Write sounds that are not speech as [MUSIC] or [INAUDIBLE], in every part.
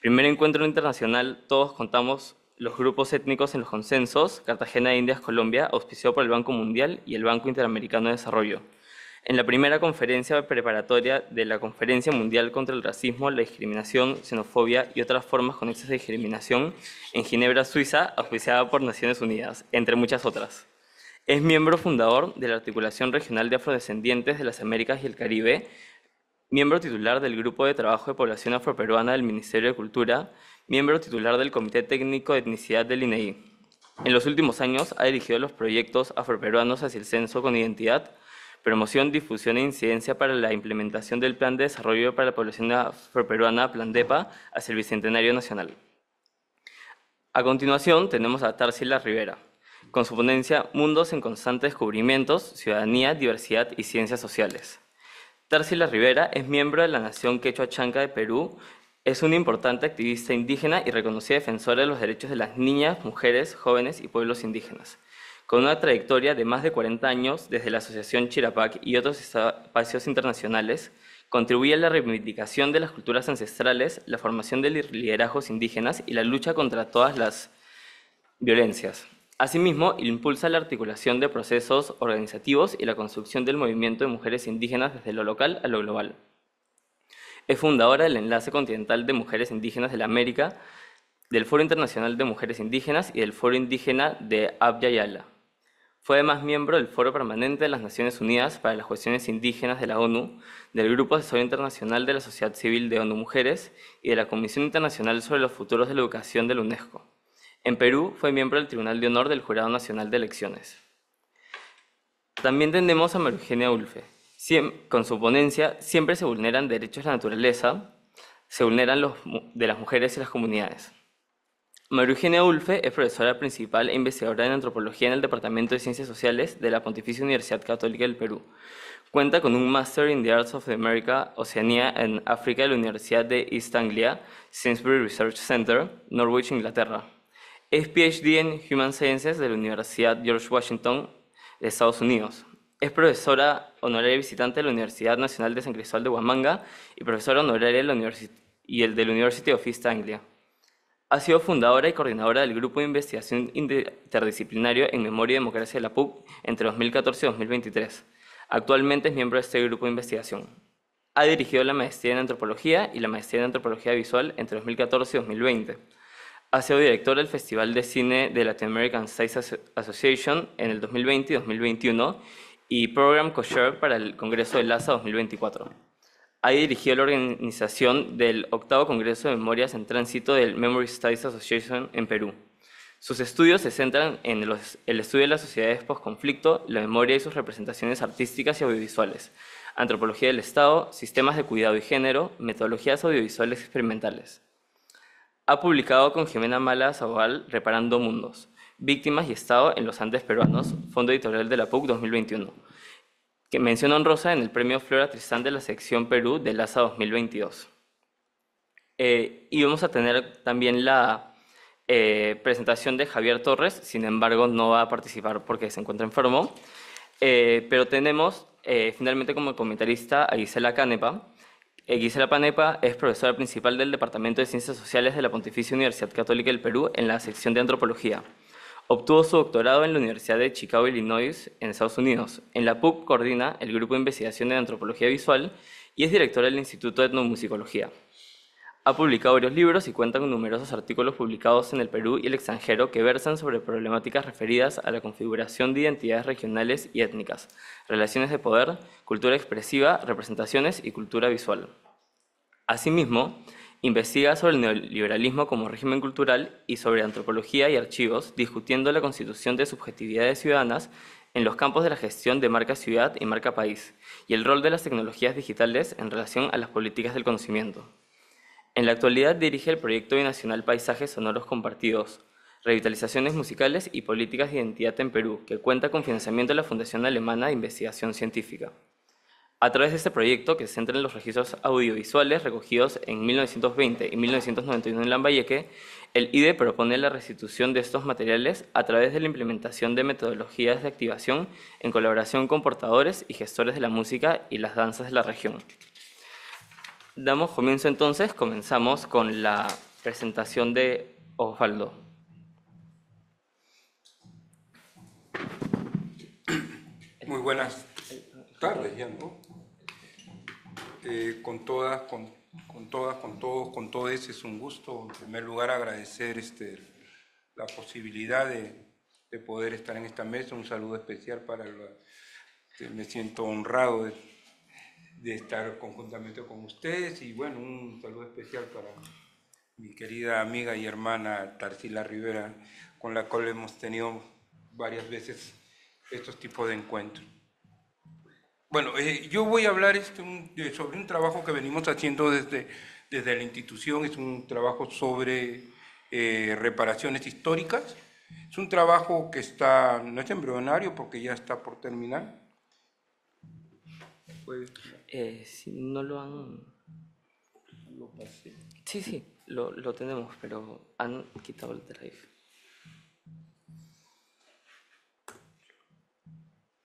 Primer encuentro internacional, todos contamos los grupos étnicos en los consensos, Cartagena de Indias, Colombia, auspiciado por el Banco Mundial y el Banco Interamericano de Desarrollo. En la primera conferencia preparatoria de la Conferencia Mundial contra el Racismo, la Discriminación, Xenofobia y otras formas conexas de discriminación en Ginebra, Suiza, auspiciada por Naciones Unidas, entre muchas otras. Es miembro fundador de la Articulación Regional de Afrodescendientes de las Américas y el Caribe, miembro titular del Grupo de Trabajo de Población Afroperuana del Ministerio de Cultura, miembro titular del Comité Técnico de Etnicidad del INEI. E en los últimos años ha dirigido los proyectos afroperuanos hacia el censo con identidad, promoción, difusión e incidencia para la implementación del Plan de Desarrollo para la Población Afroperuana, Plan DEPA, hacia el Bicentenario Nacional. A continuación tenemos a Tarsila Rivera, con su ponencia Mundos en constante descubrimientos, ciudadanía, diversidad y ciencias sociales. Tarsila Rivera es miembro de la Nación Quechua Chanca de Perú. Es una importante activista indígena y reconocida defensora de los derechos de las niñas, mujeres, jóvenes y pueblos indígenas. Con una trayectoria de más de 40 años desde la Asociación Chirapac y otros espacios internacionales, contribuye a la reivindicación de las culturas ancestrales, la formación de liderazgos indígenas y la lucha contra todas las violencias. Asimismo, impulsa la articulación de procesos organizativos y la construcción del movimiento de mujeres indígenas desde lo local a lo global. Es fundadora del Enlace Continental de Mujeres Indígenas de la América, del Foro Internacional de Mujeres Indígenas y del Foro Indígena de Abya Fue además miembro del Foro Permanente de las Naciones Unidas para las Cuestiones Indígenas de la ONU, del Grupo Asesor Internacional de la Sociedad Civil de ONU Mujeres y de la Comisión Internacional sobre los Futuros de la Educación de la UNESCO. En Perú fue miembro del Tribunal de Honor del Jurado Nacional de Elecciones. También tenemos a Marugenia Ulfe. Con su ponencia siempre se vulneran derechos de la naturaleza, se vulneran los de las mujeres y las comunidades. Marugenia Ulfe es profesora principal e investigadora en antropología en el Departamento de Ciencias Sociales de la Pontificia Universidad Católica del Perú. Cuenta con un Master in the Arts of America, Oceanía en África de la Universidad de East Anglia, Sainsbury Research Center, Norwich, Inglaterra. Es PhD en Human Sciences de la Universidad George Washington de Estados Unidos. Es profesora honoraria visitante de la Universidad Nacional de San Cristóbal de Huamanga y profesora honoraria de la Universidad y de la University of East Anglia. Ha sido fundadora y coordinadora del Grupo de Investigación Interdisciplinario en Memoria y Democracia de la PUC entre 2014 y 2023. Actualmente es miembro de este grupo de investigación. Ha dirigido la maestría en antropología y la maestría en antropología visual entre 2014 y 2020 ha sido director del Festival de Cine de Latin American Science Association en el 2020 y 2021 y Program Co-Chair para el Congreso de LASA 2024. Ha dirigido la organización del octavo Congreso de Memorias en Tránsito del Memory Studies Association en Perú. Sus estudios se centran en el estudio de las sociedades post-conflicto, la memoria y sus representaciones artísticas y audiovisuales, antropología del Estado, sistemas de cuidado y género, metodologías audiovisuales experimentales. Ha publicado con Jimena Mala Zabal Reparando Mundos, Víctimas y Estado en los Andes Peruanos, Fondo Editorial de la PUC 2021, que menciona honrosa en el Premio Flora Tristán de la Sección Perú de LASA 2022. Eh, y vamos a tener también la eh, presentación de Javier Torres, sin embargo no va a participar porque se encuentra enfermo, eh, pero tenemos finalmente como comentarista a Gisela Canepa, eh, Gisela Panepa es profesora principal del Departamento de Ciencias Sociales de la Pontificia Universidad Católica del Perú en la sección de Antropología. Obtuvo su doctorado en la Universidad de Chicago, Illinois, en Estados Unidos. En la PUC coordina el Grupo de Investigación de Antropología Visual y es directora del Instituto de Etnomusicología. Ha publicado varios libros y cuenta con numerosos artículos publicados en el Perú y el extranjero que versan sobre problemáticas referidas a la configuración de identidades regionales y étnicas, relaciones de poder, cultura expresiva, representaciones y cultura visual. Asimismo, investiga sobre el neoliberalismo como régimen cultural y sobre antropología y archivos, discutiendo la constitución de subjetividades ciudadanas en los campos de la gestión de marca ciudad y marca país, y el rol de las tecnologías digitales en relación a las políticas del conocimiento. En la actualidad dirige el proyecto binacional Paisajes Sonoros Compartidos, Revitalizaciones Musicales y Políticas de Identidad en Perú, que cuenta con financiamiento de la Fundación Alemana de Investigación Científica. A través de este proyecto, que se centra en los registros audiovisuales recogidos en 1920 y 1991 en Lambayeque, el IDE propone la restitución de estos materiales a través de la implementación de metodologías de activación en colaboración con portadores y gestores de la música y las danzas de la región. Damos comienzo entonces, comenzamos con la presentación de Osvaldo. Muy buenas tardes ya, eh, con todas, con, con, todas, con todos, con todos, es un gusto en primer lugar agradecer este, la posibilidad de, de poder estar en esta mesa. Un saludo especial para la, me siento honrado de de estar conjuntamente con ustedes y bueno, un saludo especial para mi querida amiga y hermana Tarsila Rivera, con la cual hemos tenido varias veces estos tipos de encuentros. Bueno, eh, yo voy a hablar este, sobre un trabajo que venimos haciendo desde, desde la institución, es un trabajo sobre eh, reparaciones históricas, es un trabajo que está, no es embrionario porque ya está por terminar, eh, si no lo han... Sí, sí, lo, lo tenemos, pero han quitado el drive.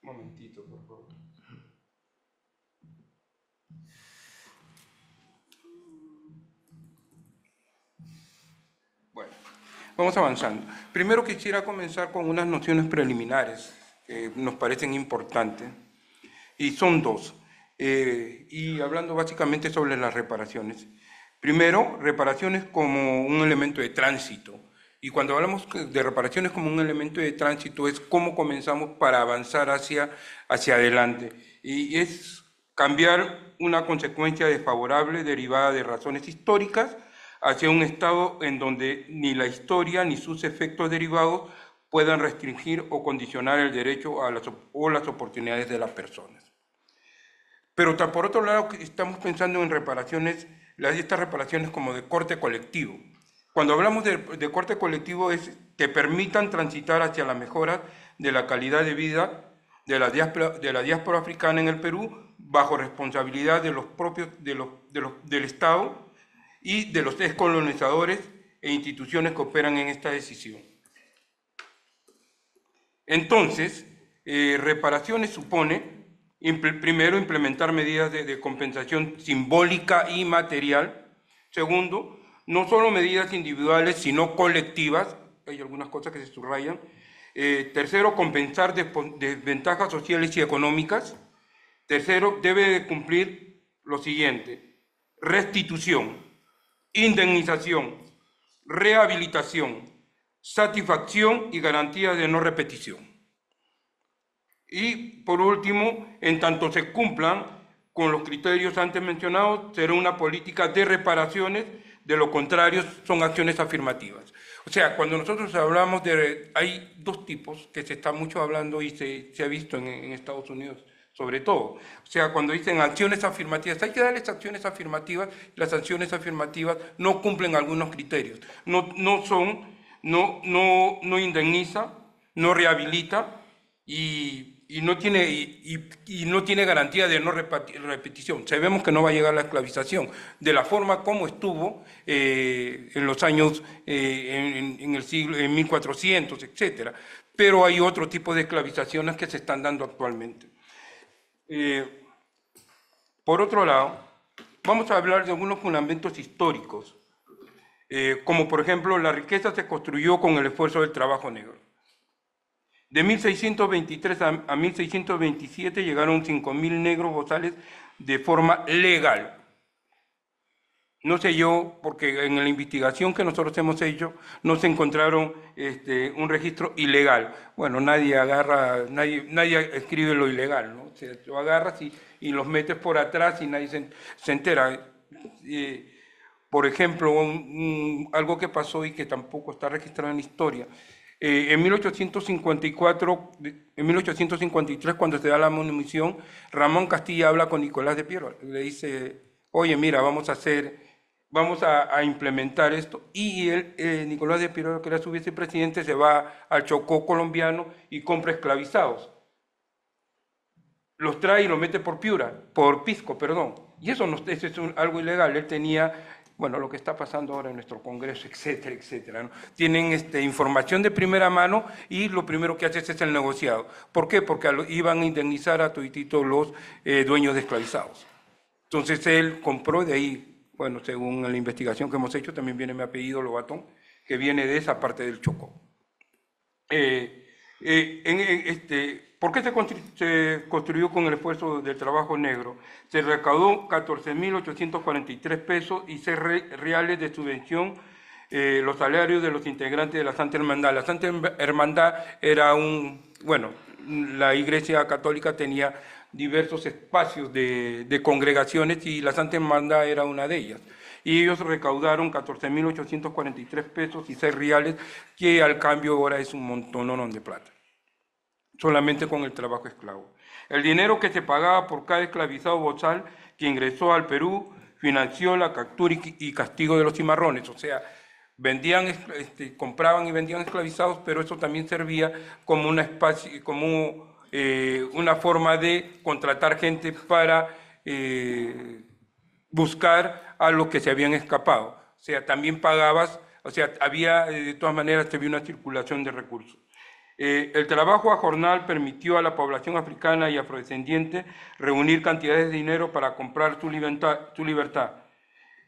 Un momentito, por favor. Bueno, vamos avanzando. Primero quisiera comenzar con unas nociones preliminares que nos parecen importantes y son dos. Eh, y hablando básicamente sobre las reparaciones. Primero, reparaciones como un elemento de tránsito. Y cuando hablamos de reparaciones como un elemento de tránsito es cómo comenzamos para avanzar hacia, hacia adelante. Y es cambiar una consecuencia desfavorable derivada de razones históricas hacia un estado en donde ni la historia ni sus efectos derivados puedan restringir o condicionar el derecho o las oportunidades de las personas. Pero por otro lado, estamos pensando en reparaciones, estas reparaciones como de corte colectivo. Cuando hablamos de, corte colectivo es que permitan transitar hacia la mejora de la calidad de vida de la diáspora, africana en el Perú bajo responsabilidad de los propios, del Estado y de los descolonizadores e instituciones que operan en esta decisión. Entonces, eh, reparaciones supone primero, implementar medidas de, compensación simbólica y material. Segundo, no solo medidas individuales, sino colectivas. Hay algunas cosas que se subrayan. Eh, tercero, compensar desventajas sociales y económicas. Tercero, debe cumplir lo siguiente. Restitución, indemnización, rehabilitación, satisfacción y garantía de no repetición. Y por último, en tanto se cumplan con los criterios antes mencionados, será una política de reparaciones, de lo contrario son acciones afirmativas. O sea, cuando nosotros hablamos de... Hay dos tipos que se está mucho hablando y se, se ha visto en, Estados Unidos sobre todo. O sea, cuando dicen acciones afirmativas, hay que darles acciones afirmativas, las acciones afirmativas no cumplen algunos criterios. No, no son, no, no, no indemniza, no rehabilita y y no tiene, y, no tiene garantía de no repetición. Sabemos que no va a llegar la esclavización de la forma como estuvo eh, en los años, eh, en, el siglo, en 1400, etc. Pero hay otro tipo de esclavizaciones que se están dando actualmente. Eh, por otro lado, vamos a hablar de algunos fundamentos históricos, como por ejemplo la riqueza se construyó con el esfuerzo del trabajo negro. De 1623 a, 1627 llegaron 5.000 negros bozales de forma legal. No sé yo, porque en la investigación que nosotros hemos hecho no se encontraron este, un registro ilegal. Bueno, nadie agarra, nadie, nadie escribe lo ilegal, ¿no? lo agarras y, los metes por atrás y nadie se, entera. por ejemplo, algo que pasó y que tampoco está registrado en la historia eh, en, 1854, en 1853, cuando se da la munición, Ramón Castilla habla con Nicolás de Piero. Le dice, oye, mira, vamos a hacer, vamos a, implementar esto. Y eh, Nicolás de Piero, que era su vicepresidente, se va al Chocó colombiano y compra esclavizados. Los trae y los mete por Piura, por Pisco, perdón. Y eso, no, es algo ilegal. Él tenía bueno, lo que está pasando ahora en nuestro Congreso, etcétera, etcétera. Tienen este, información de primera mano y lo primero que haces es el negociado. ¿Por qué? Porque iban a indemnizar a Tuitito los eh, dueños de esclavizados. Entonces él compró de ahí, bueno, según la investigación que hemos hecho, también viene mi apellido Lobatón, que viene de esa parte del Chocó. Eh, eh, en, este, ¿Por qué se, construyó con el esfuerzo del trabajo negro? Se recaudó 14.843 pesos y 6 reales de subvención eh, los salarios de los integrantes de la Santa Hermandad. La Santa Hermandad era un, bueno, la Iglesia Católica tenía diversos espacios de, congregaciones y la Santa Hermandad era una de ellas y ellos recaudaron 14.843 pesos y 6 reales, que al cambio ahora es un montón de plata solamente con el trabajo esclavo. El dinero que se pagaba por cada esclavizado bozal que ingresó al Perú financió la captura y castigo de los cimarrones, o sea, vendían, este, compraban y vendían esclavizados, pero eso también servía como una, eh, forma de contratar gente para eh, buscar a los que se habían escapado. O sea, también pagabas, o sea, había, eh, de todas maneras, había una circulación de recursos. Eh, el trabajo a jornal permitió a la población africana y afrodescendiente reunir cantidades de dinero para comprar su libertad.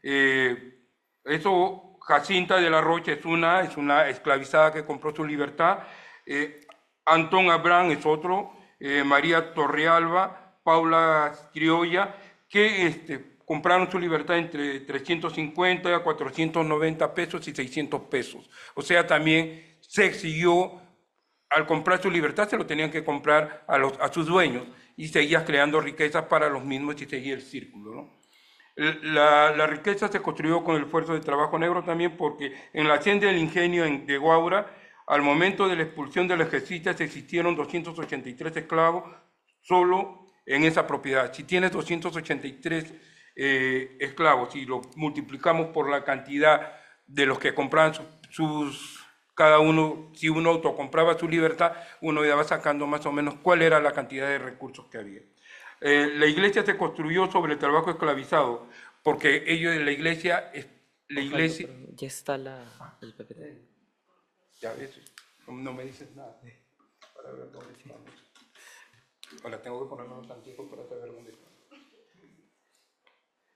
Eh, eso, Jacinta de la Rocha es una, es una esclavizada que compró su libertad. Eh, Antón Abrán es otro. María Torrealba, Paula Criolla, que este, compraron su libertad entre 350 a 490 pesos y 600 pesos. O sea, también se exigió al comprar su libertad se lo tenían que comprar a, sus dueños y seguías creando riquezas para los mismos y seguía el círculo. La, riqueza se construyó con el esfuerzo de trabajo negro también porque en la hacienda del ingenio de Guaura, al momento de la expulsión de los jesuitas existieron 283 esclavos solo en esa propiedad. Si tienes 283 eh, esclavos y lo multiplicamos por la cantidad de los que compraban sus cada uno, si uno autocompraba su libertad, uno iba sacando más o menos cuál era la cantidad de recursos que había. Eh, la iglesia se construyó sobre el trabajo esclavizado, porque ellos en la iglesia... La iglesia... Ya está la, el PPT. Ya no me dices nada. Para ver dónde estamos. tengo que ponerme un tantito para saber dónde estamos.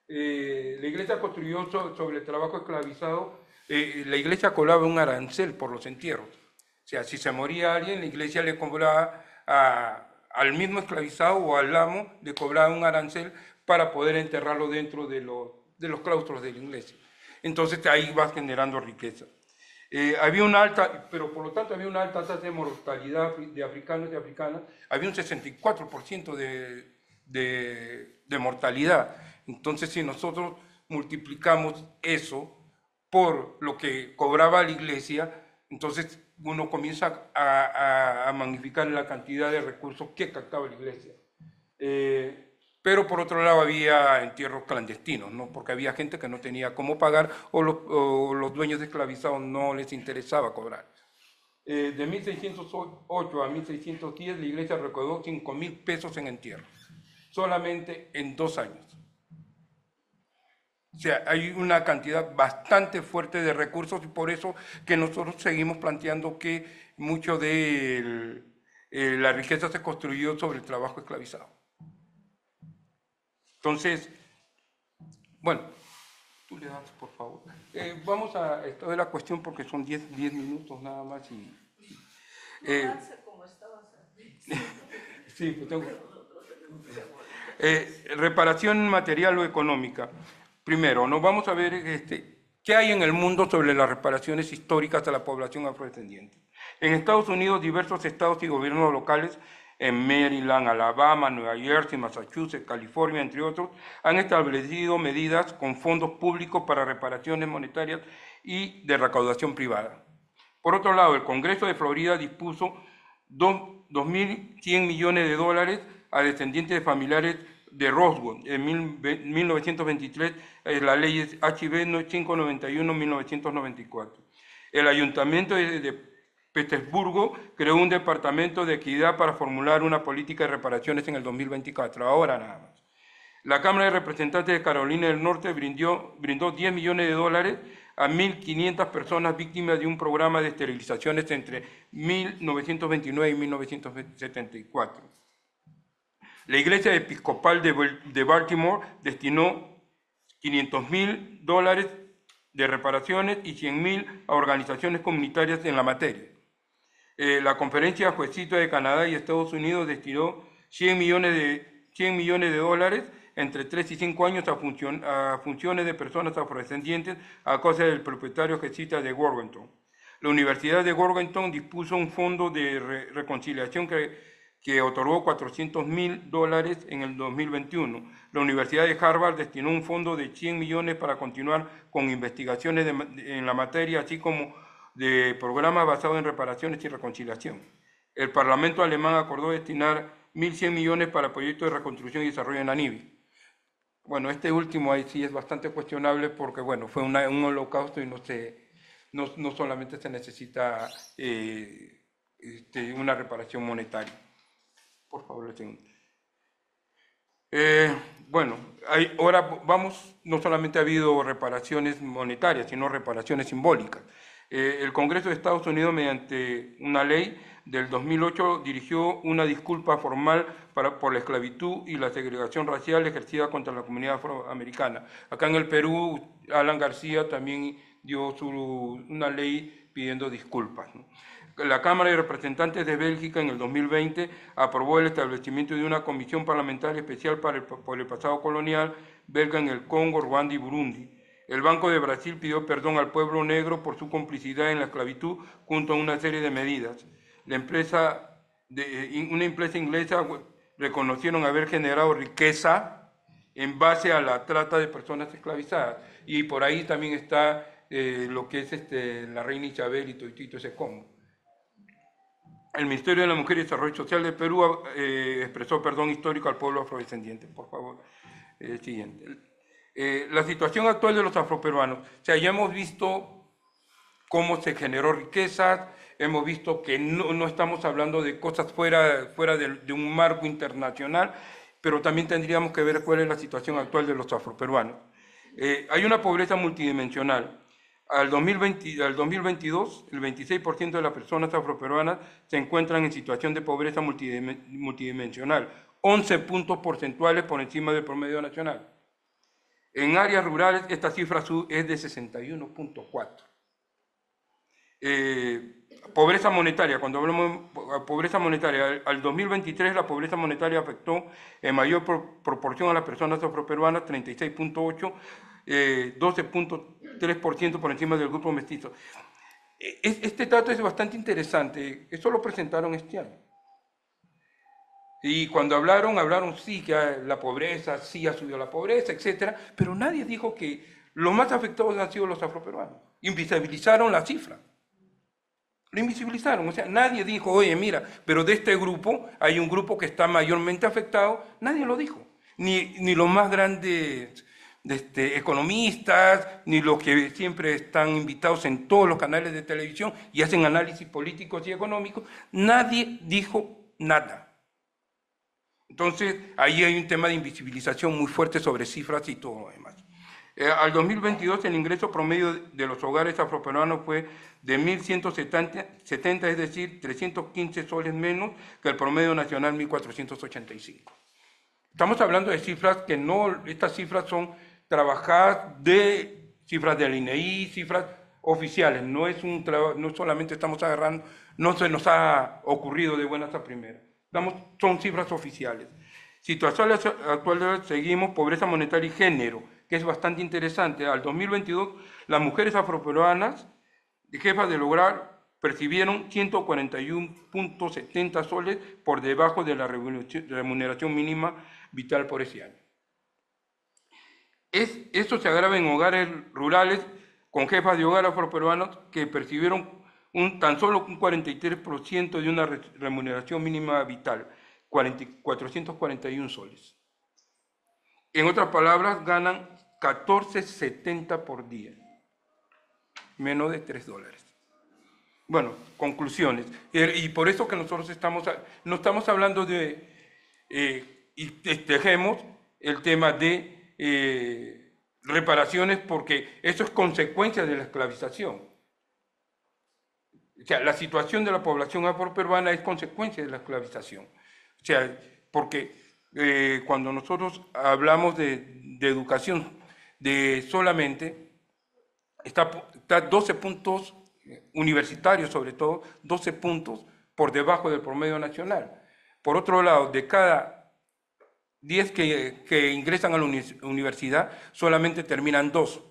Eh, la iglesia construyó sobre el trabajo esclavizado eh, la iglesia cobraba un arancel por los entierros. O sea, si se moría alguien, la iglesia le cobraba al mismo esclavizado o al amo, le cobraba un arancel para poder enterrarlo dentro de, los claustros de la iglesia. Entonces ahí vas generando riqueza. Eh, había una alta, pero por lo tanto había una alta tasa de mortalidad de africanos y africanas, había un 64% de mortalidad. Entonces si nosotros multiplicamos eso por lo que cobraba la iglesia, entonces uno comienza a, magnificar la cantidad de recursos que captaba la iglesia. Eh, pero por otro lado había entierros clandestinos, ¿no? porque había gente que no tenía cómo pagar o los, dueños esclavizados no les interesaba cobrar. Eh, de 1608 a 1610 la iglesia recaudó 5 mil pesos en entierros, solamente en dos años sea, hay una cantidad bastante fuerte de recursos y por eso que nosotros seguimos planteando que mucho de eh, la riqueza se construyó sobre el trabajo esclavizado. Entonces, bueno, tú le das, por favor. Eh, vamos a esto de la cuestión porque son 10 minutos nada más y... Eh, sí, pues tengo, reparación material o económica. Primero, nos vamos a ver este, qué hay en el mundo sobre las reparaciones históricas a la población afrodescendiente. En Estados Unidos, diversos estados y gobiernos locales en Maryland, Alabama, Nueva Jersey, Massachusetts, California, entre otros, han establecido medidas con fondos públicos para reparaciones monetarias y de recaudación privada. Por otro lado, el Congreso de Florida dispuso 2.100 millones de dólares a descendientes de familiares de Roswell en 1923, eh, la ley HB 591-1994. El ayuntamiento de, Petersburgo creó un departamento de equidad para formular una política de reparaciones en el 2024, ahora nada más. La Cámara de Representantes de Carolina del Norte brindó, brindó 10 millones de dólares a 1.500 personas víctimas de un programa de esterilizaciones entre 1929 y 1974. La Iglesia Episcopal de Baltimore destinó 500 mil dólares de reparaciones y 100 mil a organizaciones comunitarias en la materia. Eh, la Conferencia Juecita de Canadá y Estados Unidos destinó 100 millones de, 100 millones de dólares entre 3 y 5 años a, funciones de personas afrodescendientes a causa del propietario jesuita de Gorgonton. La Universidad de Gorgonton dispuso un fondo de reconciliación que que otorgó 400 mil dólares en el 2021. La Universidad de Harvard destinó un fondo de 100 millones para continuar con investigaciones en la materia, así como de programas basados en reparaciones y reconciliación. El Parlamento alemán acordó destinar 1.100 millones para proyectos de reconstrucción y desarrollo en Nanibi. Bueno, este último ahí sí es bastante cuestionable porque, bueno, fue un holocausto y no, se, no, no solamente se necesita eh, este, una reparación monetaria. Por favor, el Señor. Eh, bueno, ahora vamos, no solamente ha habido reparaciones monetarias, sino reparaciones simbólicas. Eh, el Congreso de Estados Unidos, mediante una ley del 2008, dirigió una disculpa formal por la esclavitud y la segregación racial ejercida contra la comunidad afroamericana. Acá en el Perú, Alan García también dio una ley pidiendo disculpas la Cámara de Representantes de Bélgica en el 2020 aprobó el establecimiento de una comisión parlamentaria especial para por el pasado colonial belga en el Congo, Ruanda y Burundi. El Banco de Brasil pidió perdón al pueblo negro por su complicidad en la esclavitud junto a una serie de medidas. La empresa eh, una empresa inglesa reconocieron haber generado riqueza en base a la trata de personas esclavizadas. Y por ahí también está eh, lo que es este, la reina Isabel y Toitito ese Congo. El Ministerio de la Mujer y Desarrollo Social de Perú eh, expresó perdón histórico al pueblo afrodescendiente. Por favor, eh, siguiente. Eh, la situación actual de los afroperuanos. O sea, ya hemos visto cómo se generó riquezas, hemos visto que no, estamos hablando de cosas fuera, fuera de, de, un marco internacional, pero también tendríamos que ver cuál es la situación actual de los afroperuanos. hay una pobreza multidimensional al, 2022, el 26% de las personas afroperuanas se encuentran en situación de pobreza multidimensional, 11 puntos porcentuales por encima del promedio nacional. En áreas rurales esta cifra es de 61.4. Eh, pobreza monetaria, cuando hablamos de pobreza monetaria, al 2023 la pobreza monetaria afectó en mayor proporción a las personas afroperuanas, 36.8 12.3% eh, por encima del grupo mestizo. E, este dato es bastante interesante. Eso lo presentaron este año. Y cuando hablaron, hablaron sí que la pobreza, sí ha subido la pobreza, etcétera, pero nadie dijo que los más afectados han sido los afroperuanos. Invisibilizaron la cifra. Lo invisibilizaron. O sea, nadie dijo, oye, mira, pero de este grupo hay un grupo que está mayormente afectado. Nadie lo dijo. Ni, ni los más grandes este, economistas, ni los que siempre están invitados en todos los canales de televisión y hacen análisis políticos y económicos, nadie dijo nada. Entonces, ahí hay un tema de invisibilización muy fuerte sobre cifras y todo lo demás. Eh, al 2022 el ingreso promedio de los hogares afroperuanos fue de 1.170, es decir, 315 soles menos que el promedio nacional 1.485. Estamos hablando de cifras que no, estas cifras son trabajar de cifras del INEI, e cifras oficiales. No es un no solamente estamos agarrando, no se nos ha ocurrido de buenas a primeras. son cifras oficiales. Situación actual, seguimos pobreza monetaria y género, que es bastante interesante. Al 2022, las mujeres afroperuanas, jefas de hogar, percibieron 141.70 soles por debajo de la remuneración mínima vital por ese año. Es, esto se agrava en hogares rurales con jefas de hogar afroperuanos que percibieron tan solo un 43% de una remuneración mínima vital, 441 soles. En otras palabras, ganan 14.70 por día, menos de 3 dólares. Bueno, conclusiones. Er, y por eso que nosotros estamos, no estamos hablando de, eh, y tejemos este, el tema de eh, reparaciones porque eso es consecuencia de la esclavización. O sea, la situación de la población afroperuana es consecuencia de la esclavización. O sea, porque eh, cuando nosotros hablamos de, educación de solamente, está, está 12 puntos universitarios sobre todo, 12 puntos por debajo del promedio nacional. Por otro lado, de cada 10 que, ingresan a la universidad, solamente terminan dos.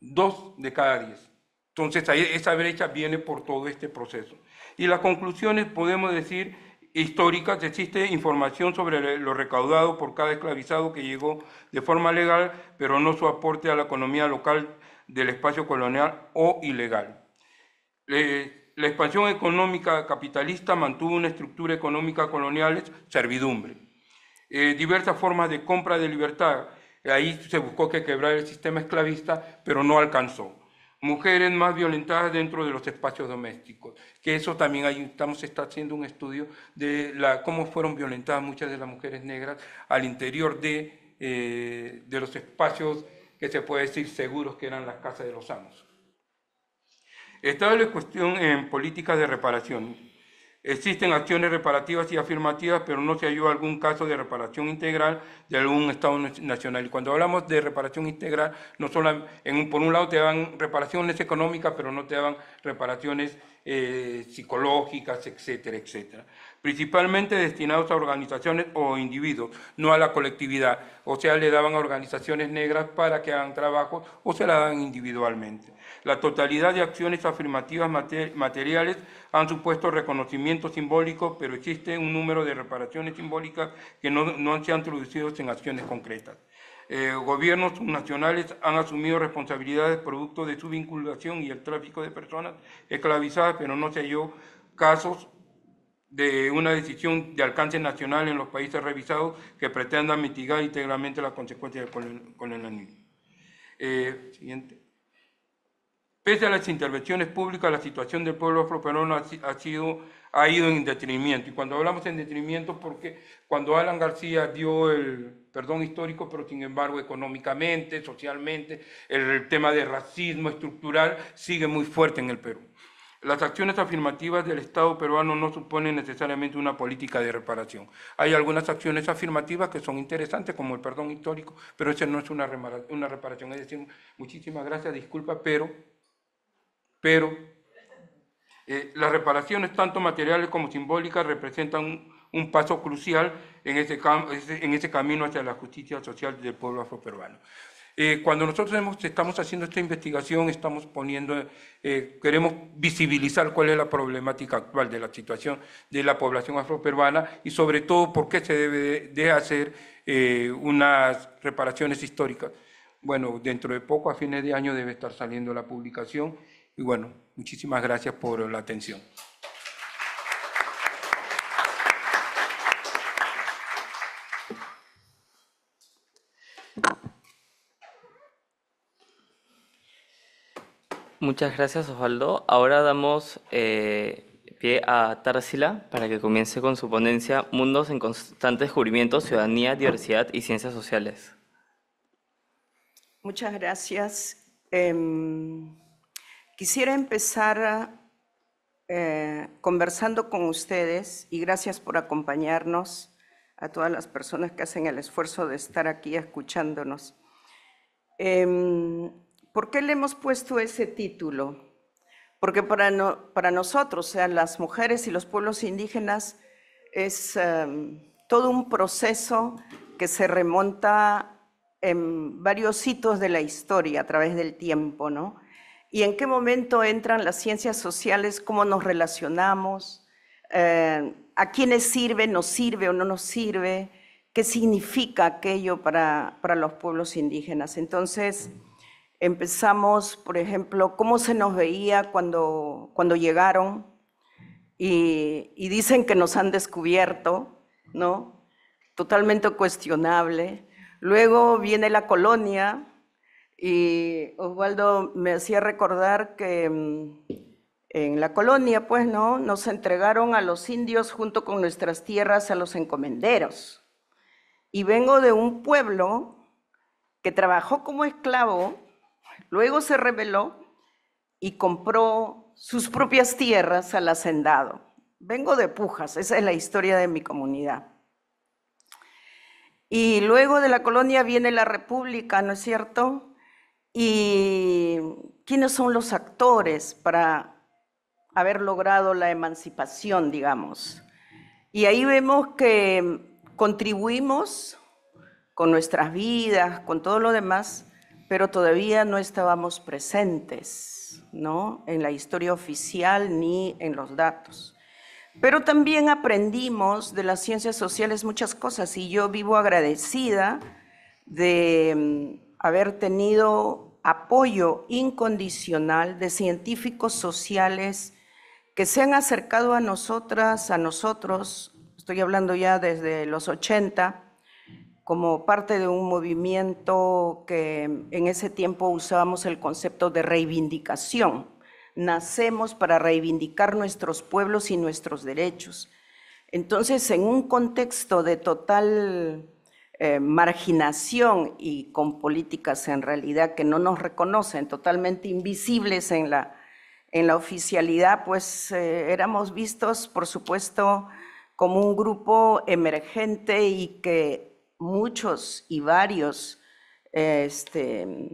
Dos de cada 10. Entonces, ahí, esa brecha viene por todo este proceso. Y las conclusiones podemos decir históricas, existe información sobre lo recaudado por cada esclavizado que llegó de forma legal, pero no su aporte a la economía local del espacio colonial o ilegal. Eh, la expansión económica capitalista mantuvo una estructura económica colonial, servidumbre. Eh, diversas formas de compra de libertad. Ahí se buscó que quebrar el sistema esclavista, pero no alcanzó. Mujeres más violentadas dentro de los espacios domésticos, que eso también ahí estamos está haciendo un estudio de cómo fueron violentadas muchas de las mujeres negras al interior de, eh, de los espacios que se puede decir seguros que eran las casas de los amos. Está la cuestión en políticas de reparación. Existen acciones reparativas y afirmativas, pero no se ayuda algún caso de reparación integral de algún Estado nacional. Y cuando hablamos de reparación integral, no solo en, por un lado te daban reparaciones económicas, pero no te daban reparaciones eh, psicológicas, etcétera, etcétera. Principalmente destinados a organizaciones o individuos, no a la colectividad. O sea, le daban a organizaciones negras para que hagan trabajo o se la dan individualmente. La totalidad de acciones afirmativas materiales han supuesto reconocimiento simbólico, pero existe un número de reparaciones simbólicas que no, se han traducido en acciones concretas. Eh, gobiernos nacionales han asumido responsabilidades producto de su vinculación y el tráfico de personas esclavizadas, pero no se halló casos de una decisión de alcance nacional en los países revisados que pretenda mitigar íntegramente las consecuencias del colonialismo. Eh, siguiente. Pese a las intervenciones públicas, la situación del pueblo afroperuano ha, ha, sido, ha ido en detenimiento. Y cuando hablamos en detenimiento, porque cuando Alan García dio el perdón histórico, pero sin embargo económicamente, socialmente, el tema de racismo estructural sigue muy fuerte en el Perú. Las acciones afirmativas del Estado peruano no suponen necesariamente una política de reparación. Hay algunas acciones afirmativas que son interesantes, como el perdón histórico, pero esa no es una, una reparación. Es decir, muchísimas gracias, disculpa, pero pero eh, las reparaciones, tanto materiales como simbólicas, representan un, paso crucial en ese, camino hacia la justicia social del pueblo afroperuano. Eh, cuando nosotros estamos haciendo esta investigación, estamos poniendo, eh, queremos visibilizar cuál es la problemática actual de la situación de la población afroperuana y sobre todo por qué se debe de hacer unas reparaciones históricas. Bueno, dentro de poco, a fines de año, debe estar saliendo la publicación. Y bueno, muchísimas gracias por la atención. Muchas gracias, Osvaldo. Ahora damos eh, pie a Tarsila para que comience con su ponencia Mundos en constante descubrimiento, ciudadanía, diversidad y ciencias sociales. Muchas gracias. Em, Quisiera empezar eh, conversando con ustedes y gracias por acompañarnos a todas las personas que hacen el esfuerzo de estar aquí escuchándonos. Em, ¿Por qué le hemos puesto ese título? Porque para, nosotros, o sea, las mujeres y los pueblos indígenas, es em, todo un proceso que se remonta en varios hitos de la historia a través del tiempo, ¿no? y en qué momento entran las ciencias sociales, cómo nos relacionamos, eh, a quiénes sirve, nos sirve o no nos sirve, qué significa aquello para, para los pueblos indígenas. Entonces, empezamos, por ejemplo, cómo se nos veía cuando, cuando llegaron y dicen que nos han descubierto, ¿no? Totalmente cuestionable. Luego viene la colonia, y Osvaldo me hacía recordar que mm, en la colonia, pues, ¿no? Nos entregaron a los indios junto con nuestras tierras a los encomenderos. Y vengo de un pueblo que trabajó como esclavo, luego se rebeló y compró sus propias tierras al hacendado. Vengo de Pujas, esa es la historia de mi comunidad. Y luego de la colonia viene la República, ¿no es cierto? y quiénes son los actores para haber logrado la emancipación, digamos. Y ahí vemos que contribuimos con nuestras vidas, con todo lo demás, pero todavía no estábamos presentes, ¿no? En la historia oficial ni en los datos. Pero también aprendimos de las ciencias sociales muchas cosas y yo vivo agradecida de mm, haber tenido apoyo incondicional de científicos sociales que se han acercado a nosotras, a nosotros, estoy hablando ya desde los 80, como parte de un movimiento que en ese tiempo usábamos el concepto de reivindicación. Nacemos para reivindicar nuestros pueblos y nuestros derechos. Entonces, en un contexto de total eh, marginación y con políticas en realidad que no nos reconocen, totalmente invisibles en la, oficialidad, pues eh, éramos vistos, por supuesto, como un grupo emergente y que muchos y varios este,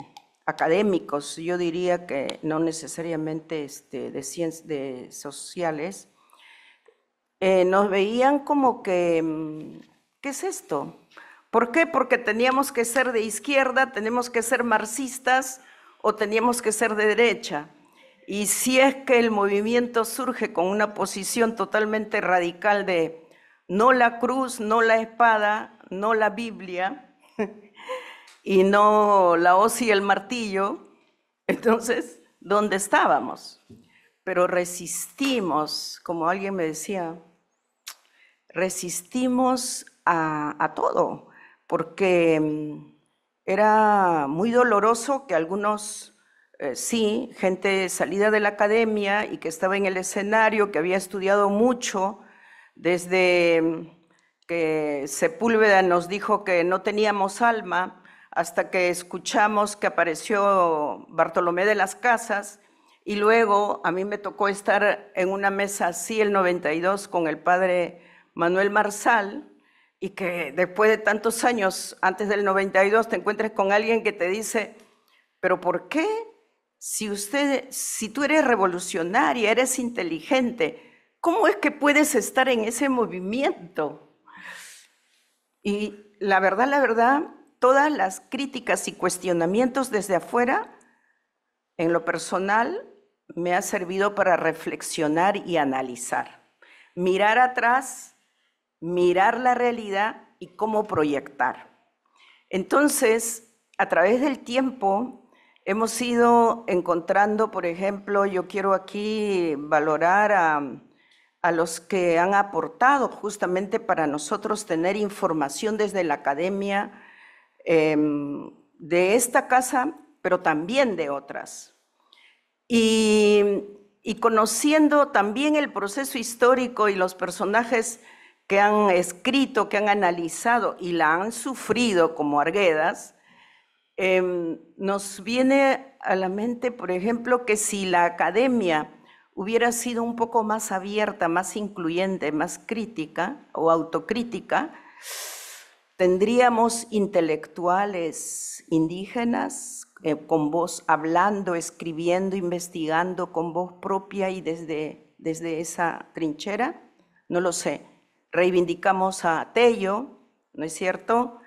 académicos, yo diría que no necesariamente este, de ciencias de sociales, eh, nos veían como que, mm, ¿qué es esto? ¿Por qué? Porque teníamos que ser de izquierda, tenemos que ser marxistas o teníamos que ser de derecha. Y si es que el movimiento surge con una posición totalmente radical de no la cruz, no la espada, no la Biblia [LAUGHS] y no la hoz y el martillo, entonces, ¿dónde estábamos? Pero resistimos, como alguien me decía, resistimos a todo porque mm, era muy doloroso que algunos, eh, sí, gente salida de la academia y que estaba en el escenario, que había estudiado mucho desde mm, que Sepúlveda nos dijo que no teníamos alma, hasta que escuchamos que apareció Bartolomé de las Casas, y luego a mí me tocó estar en una mesa así el 92 con el padre Manuel Marsal, y que después de tantos años, antes del 92, te encuentres con alguien que te dice, pero ¿por qué? Si usted, si tú eres revolucionaria, eres inteligente, ¿cómo es que puedes estar en ese movimiento? Y la verdad, la verdad, todas las críticas y cuestionamientos desde afuera, en lo personal, me ha servido para reflexionar y analizar. Mirar atrás mirar la realidad y cómo proyectar. Entonces, a través del tiempo, hemos ido encontrando, por ejemplo, yo quiero aquí valorar a, los que han aportado justamente para nosotros tener información desde la academia em, de esta casa, pero también de otras. y conociendo también el proceso histórico y los personajes que han escrito, que han analizado y la han sufrido como Arguedas, em, nos viene a la mente, por ejemplo, que si la academia hubiera sido un poco más abierta, más incluyente, más crítica o autocrítica, tendríamos intelectuales indígenas eh, con voz hablando, escribiendo, investigando con voz propia y desde, desde esa trinchera. No lo sé reivindicamos a Tello, ¿no es cierto?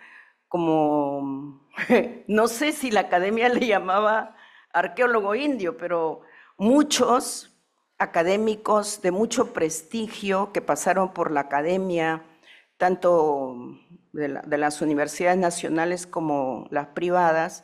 Como, [LAUGHS] no sé si la academia le llamaba arqueólogo indio, pero muchos académicos de mucho prestigio que pasaron por la academia, tanto de, las universidades nacionales como las privadas,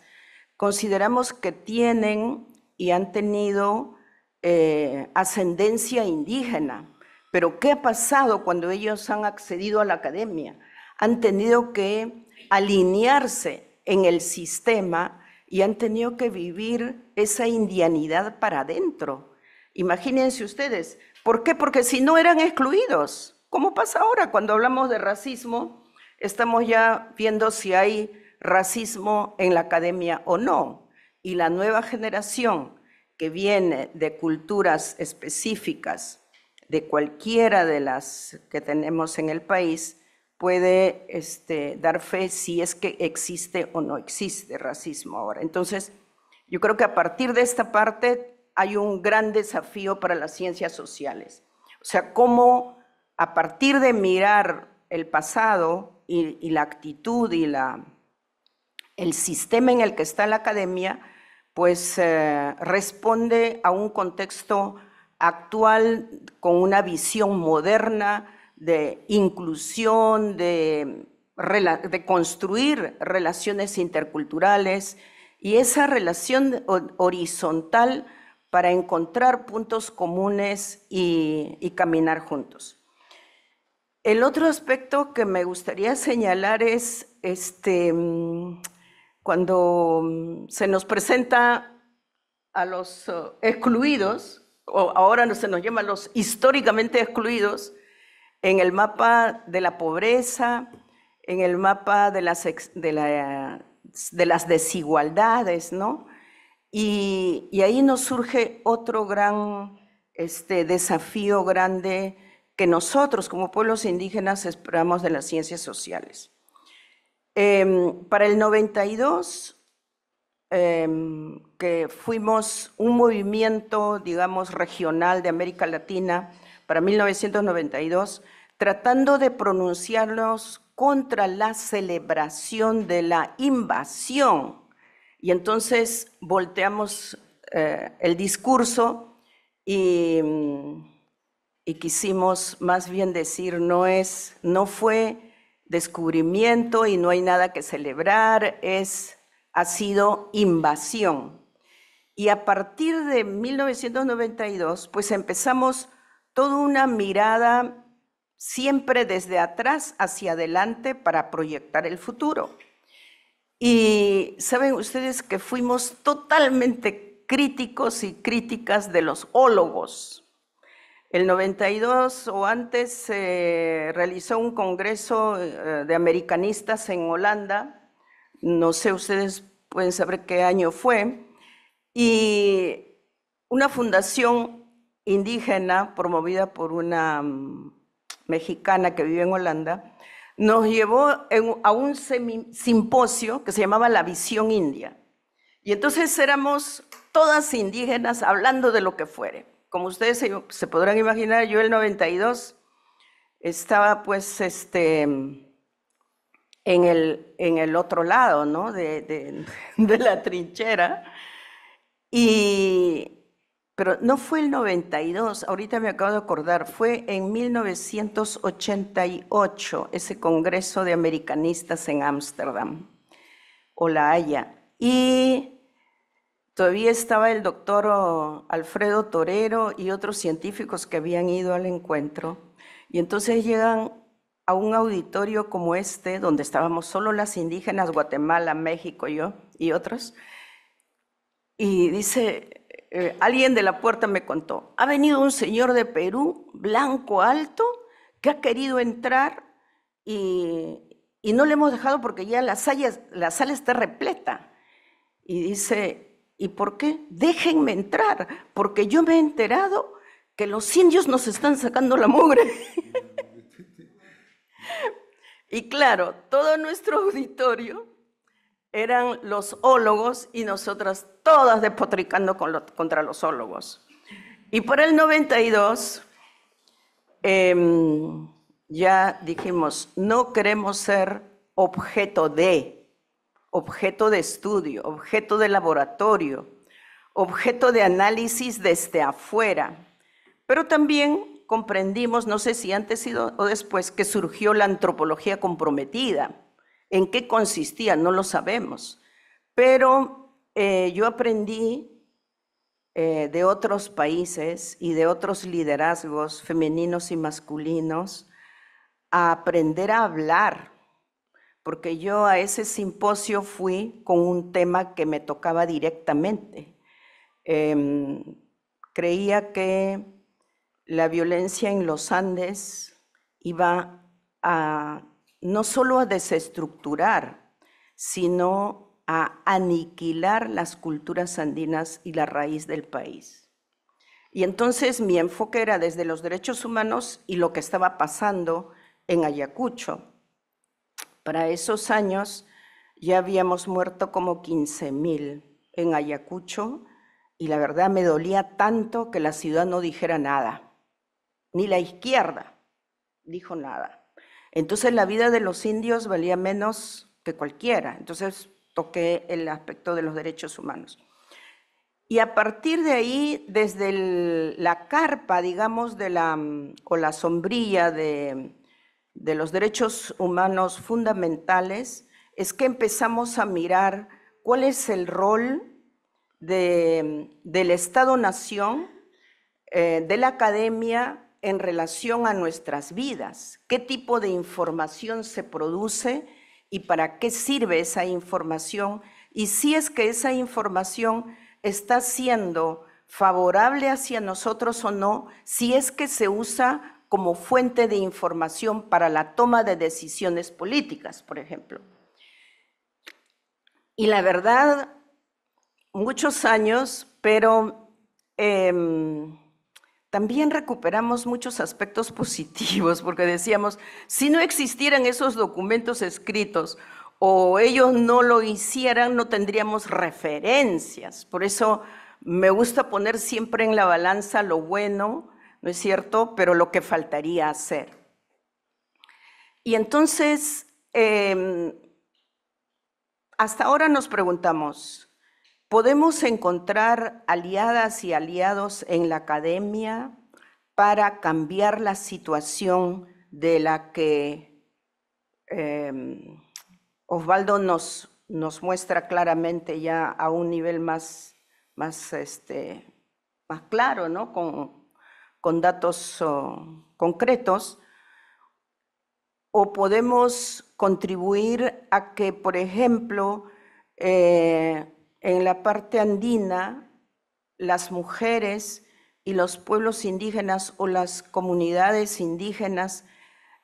consideramos que tienen y han tenido eh, ascendencia indígena. Pero ¿qué ha pasado cuando ellos han accedido a la academia? Han tenido que alinearse en el sistema y han tenido que vivir esa indianidad para adentro. Imagínense ustedes, ¿por qué? Porque si no eran excluidos, ¿cómo pasa ahora cuando hablamos de racismo, estamos ya viendo si hay racismo en la academia o no. Y la nueva generación que viene de culturas específicas, de cualquiera de las que tenemos en el país puede este, dar fe si es que existe o no existe racismo ahora. Entonces, yo creo que a partir de esta parte hay un gran desafío para las ciencias sociales. O sea, cómo a partir de mirar el pasado y, la actitud y la, el sistema en el que está la academia, pues eh, responde a un contexto actual con una visión moderna de inclusión, de, construir relaciones interculturales y esa relación horizontal para encontrar puntos comunes y, y caminar juntos. El otro aspecto que me gustaría señalar es este, cuando se nos presenta a los eh, excluidos, o ahora se nos llama los históricamente excluidos, en el mapa de la pobreza, en el mapa de las, de, las desigualdades, ¿no? Y, ahí nos surge otro gran este, desafío grande que nosotros como pueblos indígenas esperamos de las ciencias sociales. Em, para el 92 Em, que fuimos un movimiento, digamos, regional de América Latina para 1992, tratando de pronunciarnos contra la celebración de la invasión. Y entonces volteamos eh, el discurso y, y quisimos más bien decir, no es, no fue descubrimiento y no hay nada que celebrar, es ha sido invasión. Y a partir de 1992, pues empezamos toda una mirada siempre desde atrás hacia adelante para proyectar el futuro. Y saben ustedes que fuimos totalmente críticos y críticas de los ólogos. El 92 o antes se realizó un congreso eh, de americanistas en Holanda no sé, ustedes pueden saber qué año fue, y una fundación indígena promovida por una mm, mexicana que vive en Holanda, nos llevó a un simposio que se llamaba La Visión India. Y entonces éramos todas indígenas hablando de lo que fuere. Como ustedes se, se podrán imaginar, yo el 92 estaba pues este, en el, en el otro lado ¿no? de, de, [LAUGHS] la trinchera. Y, pero no fue el 92, ahorita me acabo de acordar, fue en 1988 ese Congreso de Americanistas en Ámsterdam o La Haya. Y todavía estaba el doctor Alfredo Torero y otros científicos que habían ido al encuentro. Y entonces llegan a un auditorio como este, donde estábamos solo las indígenas, Guatemala, México, yo y otros, y dice, eh, alguien de la puerta me contó, ha venido un señor de Perú, blanco, alto, que ha querido entrar y, no le hemos dejado porque ya la sala, la sala está repleta. Y dice, ¿y por qué? Déjenme entrar, porque yo me he enterado que los indios nos están sacando la mugre. [LAUGHS] Y claro, todo nuestro [LAUGHS] auditorio eran los ólogos y nosotras todas depotricando contra los ólogos. Y por el 92 em, ya dijimos, no queremos ser objeto de, objeto de estudio, objeto de laboratorio, objeto de análisis desde afuera, pero también comprendimos, no sé si antes o después, que surgió la antropología comprometida. ¿En qué consistía? No lo sabemos. Pero eh, yo aprendí eh, de otros países y de otros liderazgos femeninos y masculinos a aprender a hablar, porque yo a ese simposio fui con un tema que me tocaba directamente. Em, creía que la violencia en los Andes iba no solo a desestructurar, sino a aniquilar las culturas andinas y la raíz del país. Y entonces mi enfoque era desde los derechos humanos y lo que estaba pasando en Ayacucho. Para esos años ya habíamos muerto como 15.000 en Ayacucho y la verdad me dolía tanto que la ciudad no dijera nada ni la izquierda dijo nada. Entonces la vida de los indios valía menos que cualquiera. Entonces toqué el aspecto de los derechos humanos. Y a partir de ahí, desde la carpa, digamos, la, mm, o la sombrilla de, los derechos humanos fundamentales, es que empezamos a mirar cuál es el rol mm, del Estado-Nación, eh, de la academia en relación a nuestras vidas, qué tipo de información se produce y para qué sirve esa información y si es que esa información está siendo favorable hacia nosotros o no, si es que se usa como fuente de información para la toma de decisiones políticas, por ejemplo. Y la verdad, muchos años, pero... Em, también recuperamos muchos aspectos positivos, porque decíamos, si no existieran esos documentos escritos o ellos no lo hicieran, no tendríamos referencias. Por eso me gusta poner siempre en la balanza lo bueno, ¿no es cierto? Pero lo que faltaría hacer. Y entonces, em, hasta ahora nos preguntamos, Podemos encontrar aliadas y aliados en la academia para cambiar la situación de la que em, Osvaldo nos, nos, muestra claramente ya a un nivel más, más, este, más claro, ¿no? con, con datos oh, concretos, o podemos contribuir a que, por ejemplo, eh, en la parte andina, las mujeres y los pueblos indígenas o las comunidades indígenas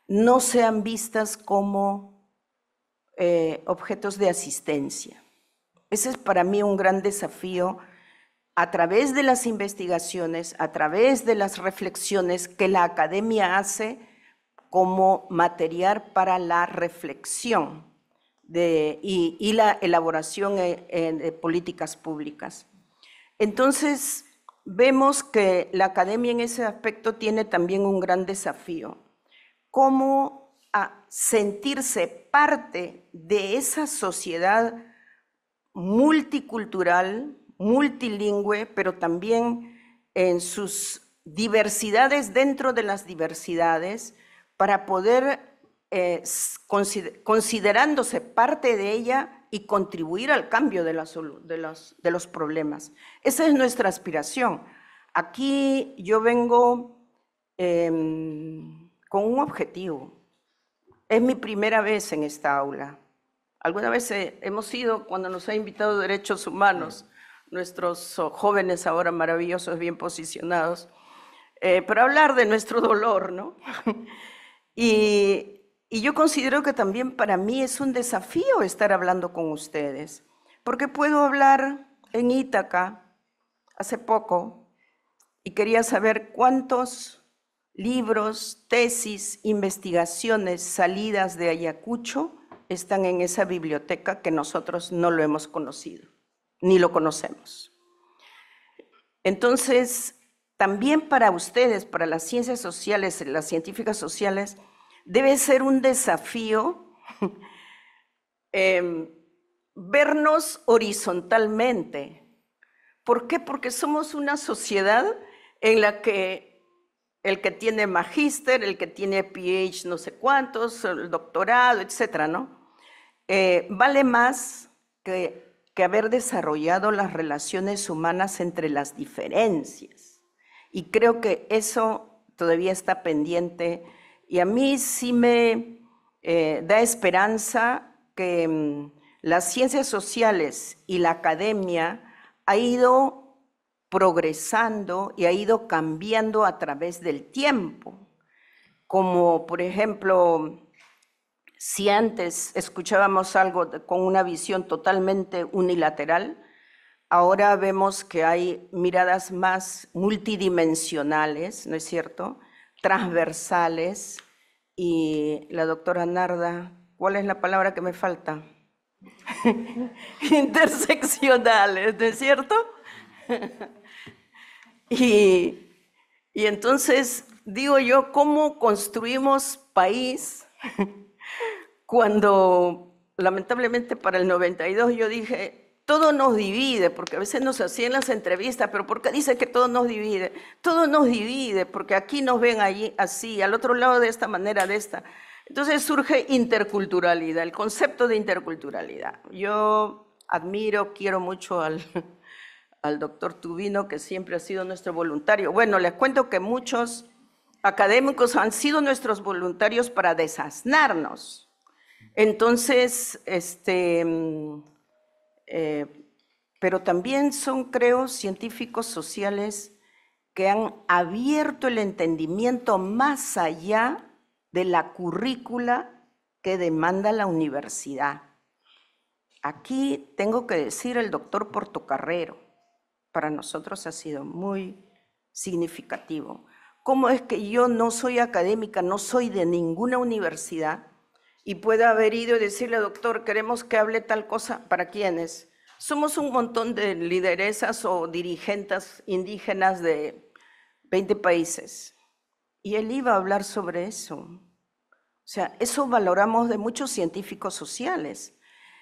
no sean vistas como eh, objetos de asistencia. Ese es para mí un gran desafío a través de las investigaciones, a través de las reflexiones que la academia hace como material para la reflexión y, la elaboración e, de políticas públicas. Entonces, vemos que la academia en ese aspecto tiene también un gran desafío. ¿Cómo sentirse parte de esa sociedad multicultural, multilingüe, pero también en sus diversidades dentro de las diversidades, para poder eh, considerándose parte de ella y contribuir al cambio de, los, problemas. Esa es nuestra aspiración. Aquí yo vengo em, con un objetivo. Es mi primera vez en esta aula. Alguna vez eh, hemos ido cuando nos ha invitado Derechos Humanos, nuestros jóvenes ahora maravillosos, bien posicionados, eh, para hablar de nuestro dolor, ¿no? [LAUGHS] y y yo considero que también para mí es un desafío estar hablando con ustedes, porque puedo hablar en Ítaca hace poco y quería saber cuántos libros, tesis, investigaciones, salidas de Ayacucho están en esa biblioteca que nosotros no lo hemos conocido, ni lo conocemos. Entonces, también para ustedes, para las ciencias sociales, las científicas sociales, debe ser un desafío em, vernos horizontalmente. ¿Por qué? Porque somos una sociedad en la que el que tiene magíster, el que tiene PH no sé cuántos, el doctorado, etcétera, ¿no? Eh, vale más que, que haber desarrollado las relaciones humanas entre las diferencias. Y creo que eso todavía está pendiente y a mí sí me eh, da esperanza que mm, las ciencias sociales y la academia ha ido progresando y ha ido cambiando a través del tiempo. Como por ejemplo, si antes escuchábamos algo con una visión totalmente unilateral, ahora vemos que hay miradas más multidimensionales, ¿no es cierto? transversales. Y la doctora Narda, ¿cuál es la palabra que me falta? [LAUGHS] Interseccionales, ¿no es cierto? [LAUGHS] y, entonces digo yo, ¿cómo construimos país [LAUGHS] cuando lamentablemente para el 92 yo dije, todo nos divide, porque a veces nos hacían las entrevistas, pero ¿por qué dice que todo nos divide? Todo nos divide, porque aquí nos ven allí así, al otro lado de esta manera, de esta. Entonces surge interculturalidad, el concepto de interculturalidad. Yo admiro, quiero mucho al, [LAUGHS] al doctor Tubino, que siempre ha sido nuestro voluntario. Bueno, les cuento que muchos académicos han sido nuestros voluntarios para desasnarnos. Entonces, este, eh, pero también son, creo, científicos sociales que han abierto el entendimiento más allá de la currícula que demanda la universidad. Aquí tengo que decir el doctor Portocarrero, para nosotros ha sido muy significativo. ¿Cómo es que yo no soy académica, no soy de ninguna universidad, y puede haber ido y decirle, doctor, queremos que hable tal cosa, ¿para quiénes? Somos un montón de lideresas o dirigentes indígenas de 20 países. Y él iba a hablar sobre eso. O sea, eso valoramos de muchos científicos sociales.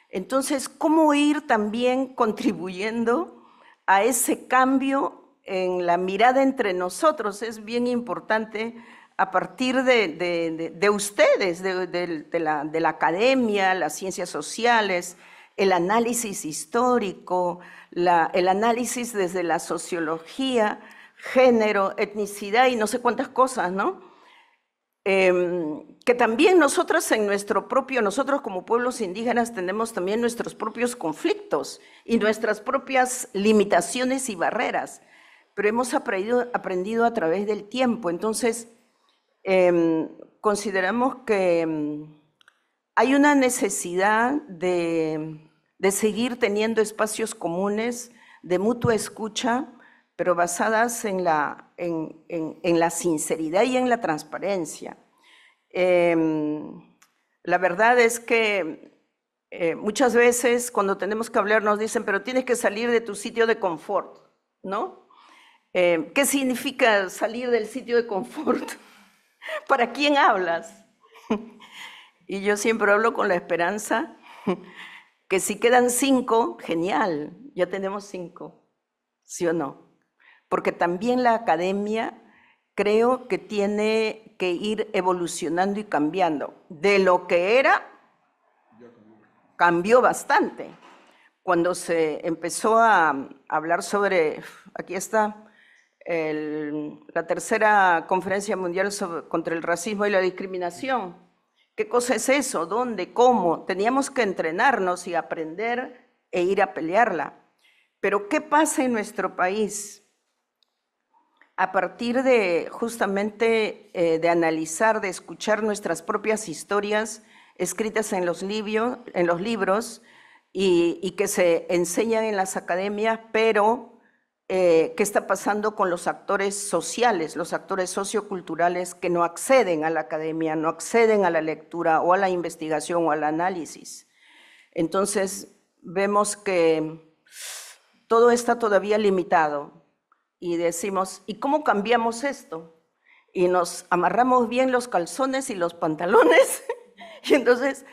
Entonces, ¿cómo ir también contribuyendo a ese cambio en la mirada entre nosotros? Es bien importante a partir de, ustedes, de la academia, las ciencias sociales, el análisis histórico, el análisis desde la sociología, género, etnicidad y no sé cuántas cosas, ¿no? Em, que también nosotras en nuestro propio, nosotros como pueblos indígenas tenemos también nuestros propios conflictos y nuestras propias limitaciones y barreras, pero hemos aprendido, aprendido a través del tiempo. Entonces, Em, consideramos que em, hay una necesidad de, seguir teniendo espacios comunes de mutua escucha, pero basadas en la, sinceridad y en la transparencia. Em, la verdad es que eh, muchas veces cuando tenemos que hablar nos dicen, pero tienes que salir de tu sitio de confort, ¿no? ¿Qué significa salir del sitio de confort? [LAUGHS] [LAUGHS] ¿Para quién hablas? [LAUGHS] Y yo siempre hablo con la esperanza que si quedan cinco, genial, ya tenemos cinco, ¿sí o no? Porque también la academia creo que tiene que ir evolucionando y cambiando. De lo que era, cambió bastante. Cuando se empezó a hablar sobre, aquí está, la tercera conferencia mundial contra el racismo y la discriminación. ¿Qué cosa es eso? ¿Dónde? ¿Cómo? Teníamos que entrenarnos y aprender e ir a pelearla. Pero ¿qué pasa en nuestro país? A partir de justamente eh, de analizar, de escuchar nuestras propias historias escritas en los, en los libros y que se enseñan en las academias, pero eh, qué está pasando con los actores sociales, los actores socioculturales que no acceden a la academia, no acceden a la lectura o a la investigación o al análisis. Entonces, vemos que todo está todavía limitado y decimos, ¿y cómo cambiamos esto? Y nos amarramos bien los calzones y los pantalones [LAUGHS] y entonces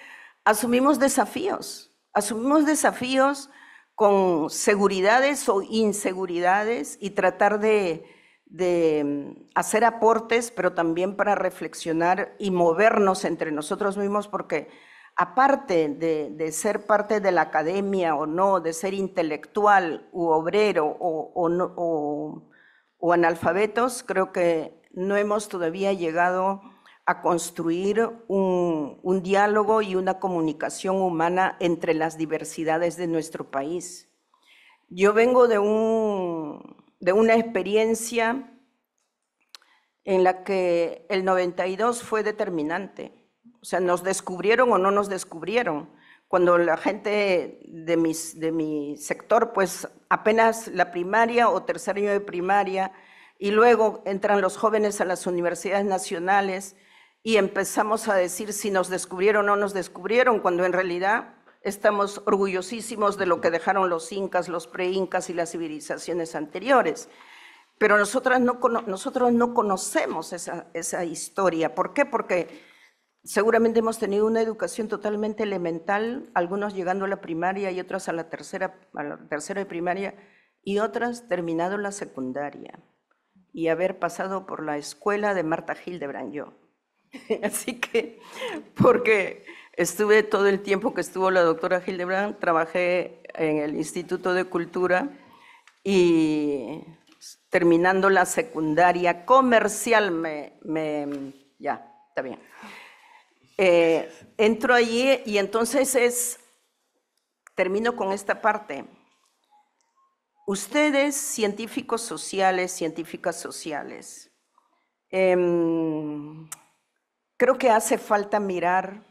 asumimos desafíos, asumimos desafíos con seguridades o inseguridades y tratar de, mm, hacer aportes, pero también para reflexionar y movernos entre nosotros mismos, porque aparte de, ser parte de la academia o no, de ser intelectual u obrero o analfabetos, creo que no hemos todavía llegado a construir un, diálogo y una comunicación humana entre las diversidades de nuestro país. Yo vengo de, de una experiencia en la que el 92 fue determinante. O sea, nos descubrieron o no nos descubrieron. Cuando la gente de, mis, de mi sector, pues apenas la primaria o tercer año de primaria, y luego entran los jóvenes a las universidades nacionales, y empezamos a decir si nos descubrieron o no nos descubrieron, cuando en realidad estamos orgullosísimos de lo que dejaron los incas, los preincas y las civilizaciones anteriores. Pero nosotros no conocemos esa, historia. ¿Por qué? Porque seguramente hemos tenido una educación totalmente elemental, algunos llegando a la primaria y otras a la tercera, de primaria y otras terminando la secundaria y haber pasado por la escuela de Marta Gil de [LAUGHS] Así que, porque estuve todo el tiempo que estuvo la doctora Hildebrand, trabajé en el Instituto de Cultura y terminando la secundaria comercial, me, ya, está bien. Eh, entro allí y entonces es, termino con esta parte. Ustedes, científicos sociales, científicas sociales, em, Creo que hace falta mirar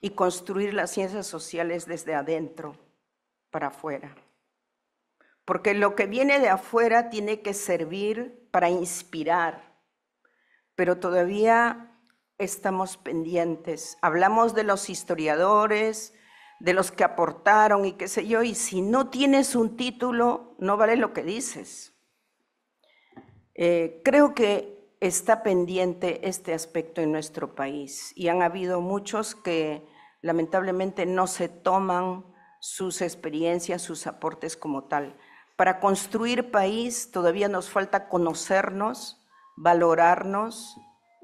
y construir las ciencias sociales desde adentro para afuera. Porque lo que viene de afuera tiene que servir para inspirar, pero todavía estamos pendientes. Hablamos de los historiadores, de los que aportaron y qué sé yo, y si no tienes un título, no vale lo que dices. Eh, creo que está pendiente este aspecto en nuestro país y han habido muchos que lamentablemente no se toman sus experiencias, sus aportes como tal. Para construir país todavía nos falta conocernos, valorarnos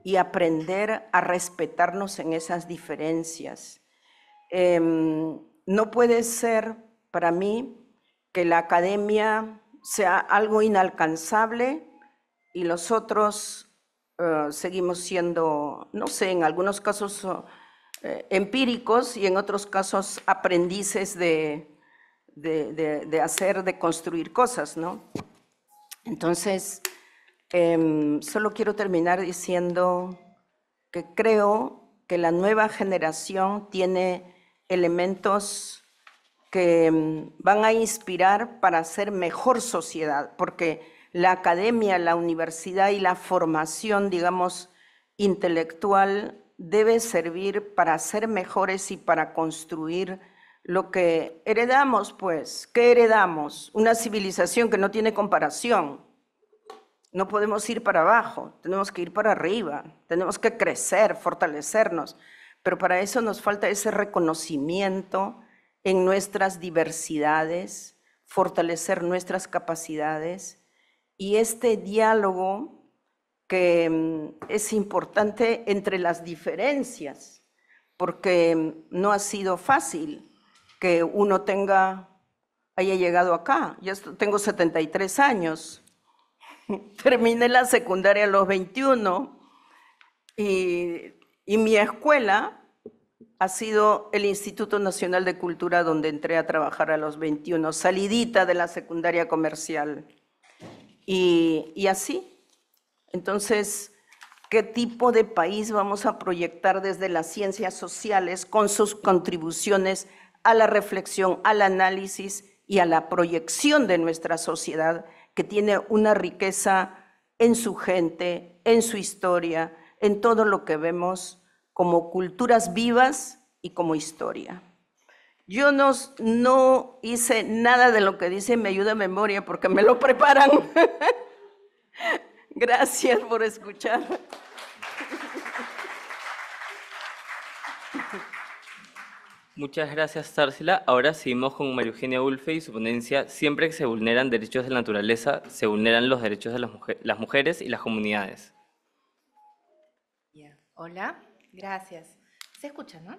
y aprender a respetarnos en esas diferencias. Em, no puede ser para mí que la academia sea algo inalcanzable y los otros eh, seguimos siendo, no sé, en algunos casos eh, empíricos y en otros casos aprendices de, hacer, de construir cosas, ¿no? Entonces, em, solo quiero terminar diciendo que creo que la nueva generación tiene elementos que em, van a inspirar para hacer mejor sociedad, porque la academia, la universidad y la formación, digamos, intelectual debe servir para ser mejores y para construir lo que heredamos, pues. ¿Qué heredamos? Una civilización que no tiene comparación. No podemos ir para abajo, tenemos que ir para arriba, tenemos que crecer, fortalecernos, pero para eso nos falta ese reconocimiento en nuestras diversidades, fortalecer nuestras capacidades y este diálogo que mm, es importante entre las diferencias, porque mm, no ha sido fácil que uno tenga, haya llegado acá. Yo tengo 73 años, [LAUGHS] terminé la secundaria a los 21 y, y mi escuela ha sido el Instituto Nacional de Cultura donde entré a trabajar a los 21, salidita de la secundaria comercial y, así. Entonces, ¿qué tipo de país vamos a proyectar desde las ciencias sociales con sus contribuciones a la reflexión, al análisis y a la proyección de nuestra sociedad que tiene una riqueza en su gente, en su historia, en todo lo que vemos como culturas vivas y como historia? Yo no, no hice nada de lo que dice me ayuda a memoria porque me lo preparan. [LAUGHS] Gracias por escuchar. Muchas gracias, Tarsila. Ahora seguimos con María Eugenia Ulfe y su ponencia. Siempre que se vulneran derechos de la naturaleza, se vulneran los derechos de las, mujeres y las comunidades. Hola, gracias. Se escucha, ¿no?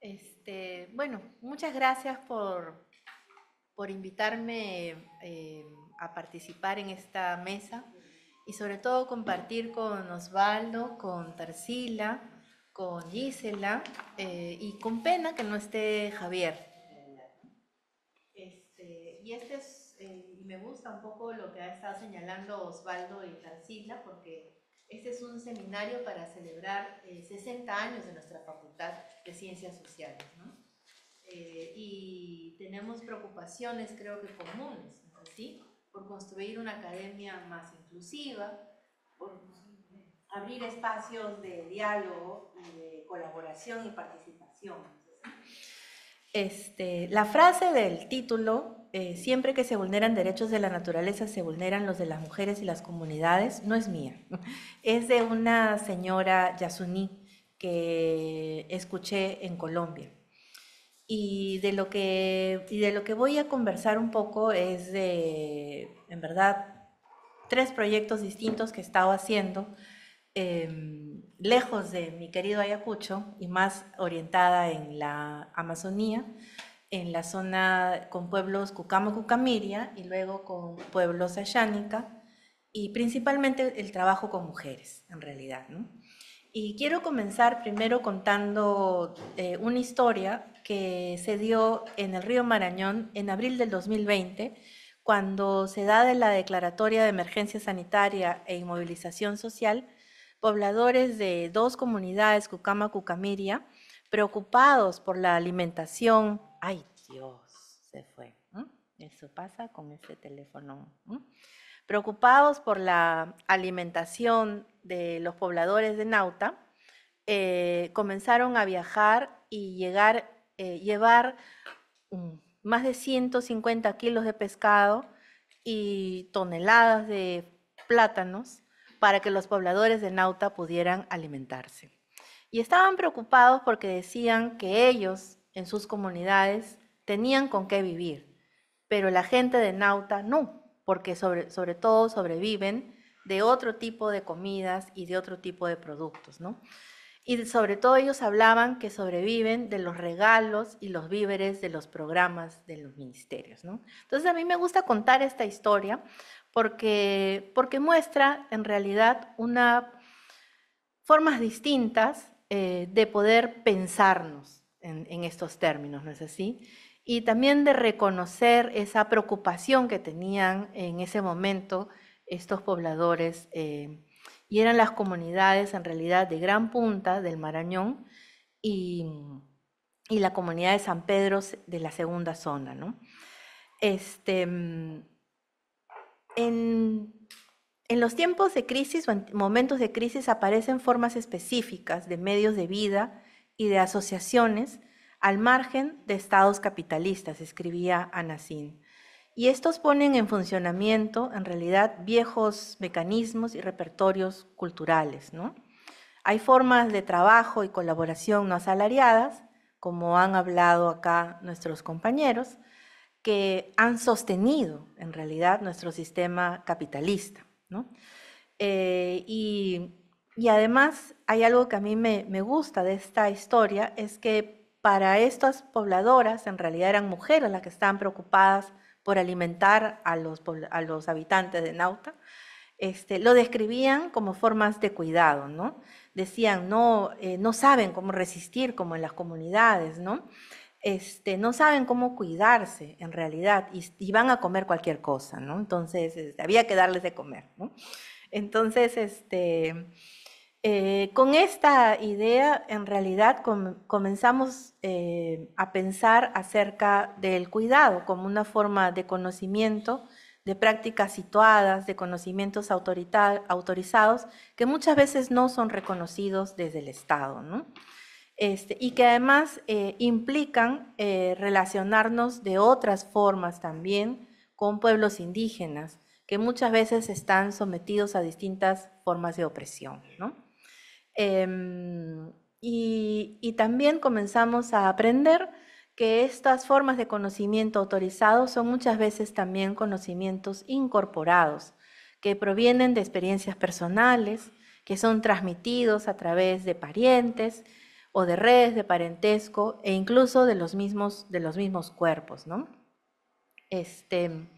Este, bueno, muchas gracias por, por invitarme eh, a participar en esta mesa y sobre todo compartir con Osvaldo, con Tarsila, con Gisela eh, y con pena que no esté Javier. Este, este eh, y me gusta un poco lo que ha estado señalando Osvaldo y Tarsila porque este es un seminario para celebrar 60 eh, años de nuestra Facultad de Ciencias Sociales. ¿no? Eh, y tenemos preocupaciones, creo que comunes, por construir una academia más inclusiva, por abrir espacios de diálogo de colaboración y participación. Este, la frase del título, eh, siempre que se vulneran derechos de la naturaleza, se vulneran los de las mujeres y las comunidades, no es mía. [LAUGHS] Es de una señora Yasuní que escuché en Colombia. Y de, lo que, y de lo que voy a conversar un poco es de, en verdad, tres proyectos distintos que he estado haciendo Em, lejos de mi querido Ayacucho y más orientada en la Amazonía, en la zona con pueblos Cucamo-Cucamiria y luego con pueblos Ayánica y principalmente el trabajo con mujeres, en realidad. Y quiero comenzar primero contando eh, una historia que se dio en el río Marañón en abril del 2020, cuando se da de la declaratoria de emergencia sanitaria e inmovilización social pobladores de dos comunidades, Cucama, Cucamiria, preocupados por la alimentación. Ay, Dios, se fue. Eso pasa con ese teléfono. Preocupados por la alimentación de los pobladores de Nauta, eh, comenzaron a viajar y llegar, eh, llevar mm, más de 150 kilos de pescado y toneladas de plátanos para que los pobladores de Nauta pudieran alimentarse. Y estaban preocupados porque decían que ellos, en sus comunidades, tenían con qué vivir, pero la gente de Nauta no, porque sobre, sobre todo sobreviven de otro tipo de comidas y de otro tipo de productos, ¿no? Y sobre todo ellos hablaban que sobreviven de los regalos y los víveres de los programas de los ministerios, ¿no? Entonces a mí me gusta contar esta historia porque, porque muestra en realidad una, formas distintas eh, de poder pensarnos en, estos términos, ¿no es así? Y también de reconocer esa preocupación que tenían en ese momento estos pobladores, eh, y eran las comunidades en realidad de Gran Punta, del Marañón, y, y la comunidad de San Pedro de la segunda zona, ¿no? Este, mm, en, los tiempos de crisis o en momentos de crisis aparecen formas específicas de medios de vida y de asociaciones al margen de estados capitalistas, escribía Anacin. Y estos ponen en funcionamiento, en realidad, viejos mecanismos y repertorios culturales. Hay formas de trabajo y colaboración no asalariadas, como han hablado acá nuestros compañeros, que han sostenido en realidad nuestro sistema capitalista. ¿no? Eh, y, además hay algo que a mí me, gusta de esta historia, es que para estas pobladoras en realidad eran mujeres las que estaban preocupadas por alimentar a los, a los habitantes de Nauta. Este, lo describían como formas de cuidado, ¿no? Decían, no, eh, no saben cómo resistir como en las comunidades, ¿no? Este, no saben cómo cuidarse en realidad y, van a comer cualquier cosa, ¿no? Entonces, este, había que darles de comer, ¿no? Entonces, este, eh, con esta idea, en realidad, comenzamos eh, a pensar acerca del cuidado como una forma de conocimiento, de prácticas situadas, de conocimientos autorizados que muchas veces no son reconocidos desde el Estado, ¿no? Este, y que además eh, implican eh, relacionarnos de otras formas también con pueblos indígenas, que muchas veces están sometidos a distintas formas de opresión. Em, y, también comenzamos a aprender que estas formas de conocimiento autorizado son muchas veces también conocimientos incorporados, que provienen de experiencias personales, que son transmitidos a través de parientes o de redes de parentesco e incluso de los mismos, de los mismos cuerpos, ¿no? Este,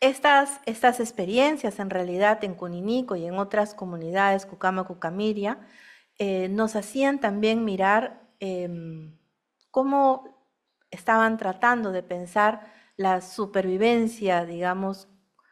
estas, estas experiencias en realidad en Cuninico y en otras comunidades, Cucama, Cucamiria, eh, nos hacían también mirar em, cómo estaban tratando de pensar la supervivencia, digamos,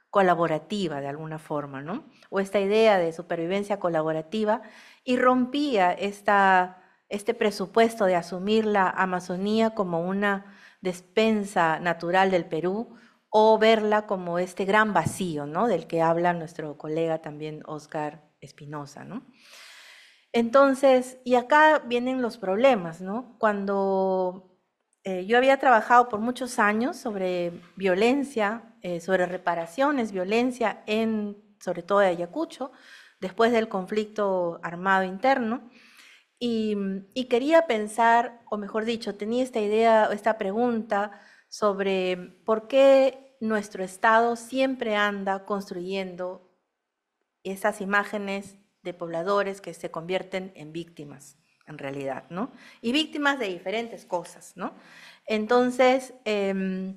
colaborativa de alguna forma, ¿no? O esta idea de supervivencia colaborativa y rompía esta este presupuesto de asumir la Amazonía como una despensa natural del Perú o verla como este gran vacío, ¿no? Del que habla nuestro colega también Oscar Espinosa, ¿no? Entonces, y acá vienen los problemas, ¿no? Cuando eh, yo había trabajado por muchos años sobre violencia, eh, sobre reparaciones, violencia en, sobre todo de Ayacucho, después del conflicto armado interno, y, quería pensar, o mejor dicho, tenía esta idea o esta pregunta sobre por qué nuestro Estado siempre anda construyendo esas imágenes de pobladores que se convierten en víctimas, en realidad, ¿no? Y víctimas de diferentes cosas, ¿no? Entonces, em,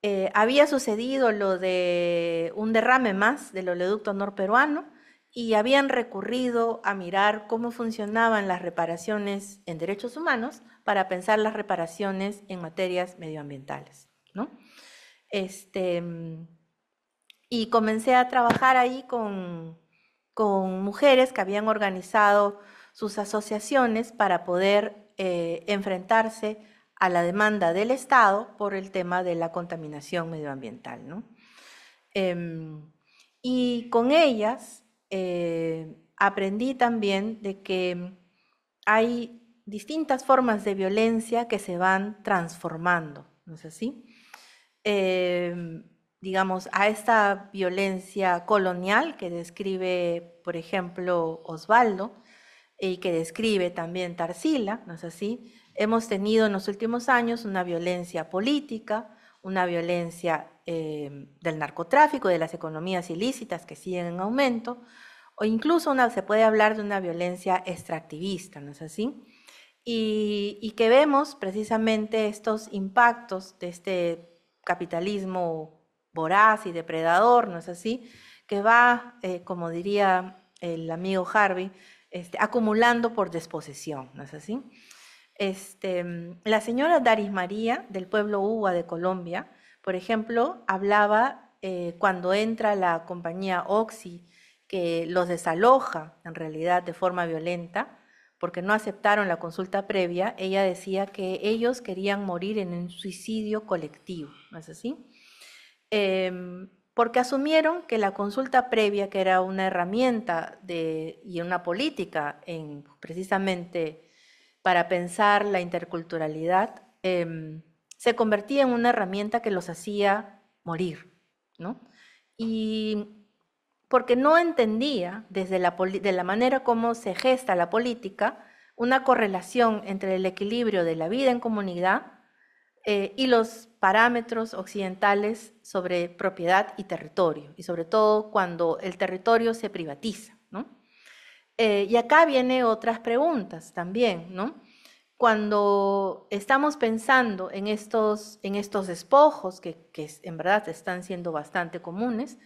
eh, había sucedido lo de un derrame más del oleoducto norperuano, y habían recurrido a mirar cómo funcionaban las reparaciones en derechos humanos para pensar las reparaciones en materias medioambientales. ¿no? Este, mm, y comencé a trabajar ahí con, mujeres que habían organizado sus asociaciones para poder eh, enfrentarse a la demanda del Estado por el tema de la contaminación medioambiental. Em, y con ellas eh, aprendí también de que hay distintas formas de violencia que se van transformando, ¿no es así? Em, digamos, a esta violencia colonial que describe, por ejemplo, Osvaldo y que describe también Tarsila, ¿no es así? Hemos tenido en los últimos años una violencia política, una violencia Em, del narcotráfico, de las economías ilícitas que siguen en aumento, o incluso se puede hablar de una violencia extractivista, ¿no es así? Y, que vemos precisamente estos impactos de este capitalismo voraz y depredador, ¿no es así? Que va, eh, como diría el amigo Harvey, este, acumulando por desposesión, ¿no es así? Este, la señora Daris María, del pueblo uwa de Colombia, por ejemplo, hablaba eh, cuando entra la compañía Oxy, que los desaloja en realidad de forma violenta, porque no aceptaron la consulta previa, ella decía que ellos querían morir en un suicidio colectivo, ¿no es así? Em, porque asumieron que la consulta previa, que era una herramienta y una política en, precisamente para pensar la interculturalidad, em, se convertía en una herramienta que los hacía morir, ¿no? Y porque no entendía desde la, de la manera como se gesta la política una correlación entre el equilibrio de la vida en comunidad eh, y los parámetros occidentales sobre propiedad y territorio, y sobre todo cuando el territorio se privatiza. ¿no? Eh, y acá vienen otras preguntas también, ¿no? cuando estamos pensando en estos, en estos despojos, que, en verdad están siendo bastante comunes,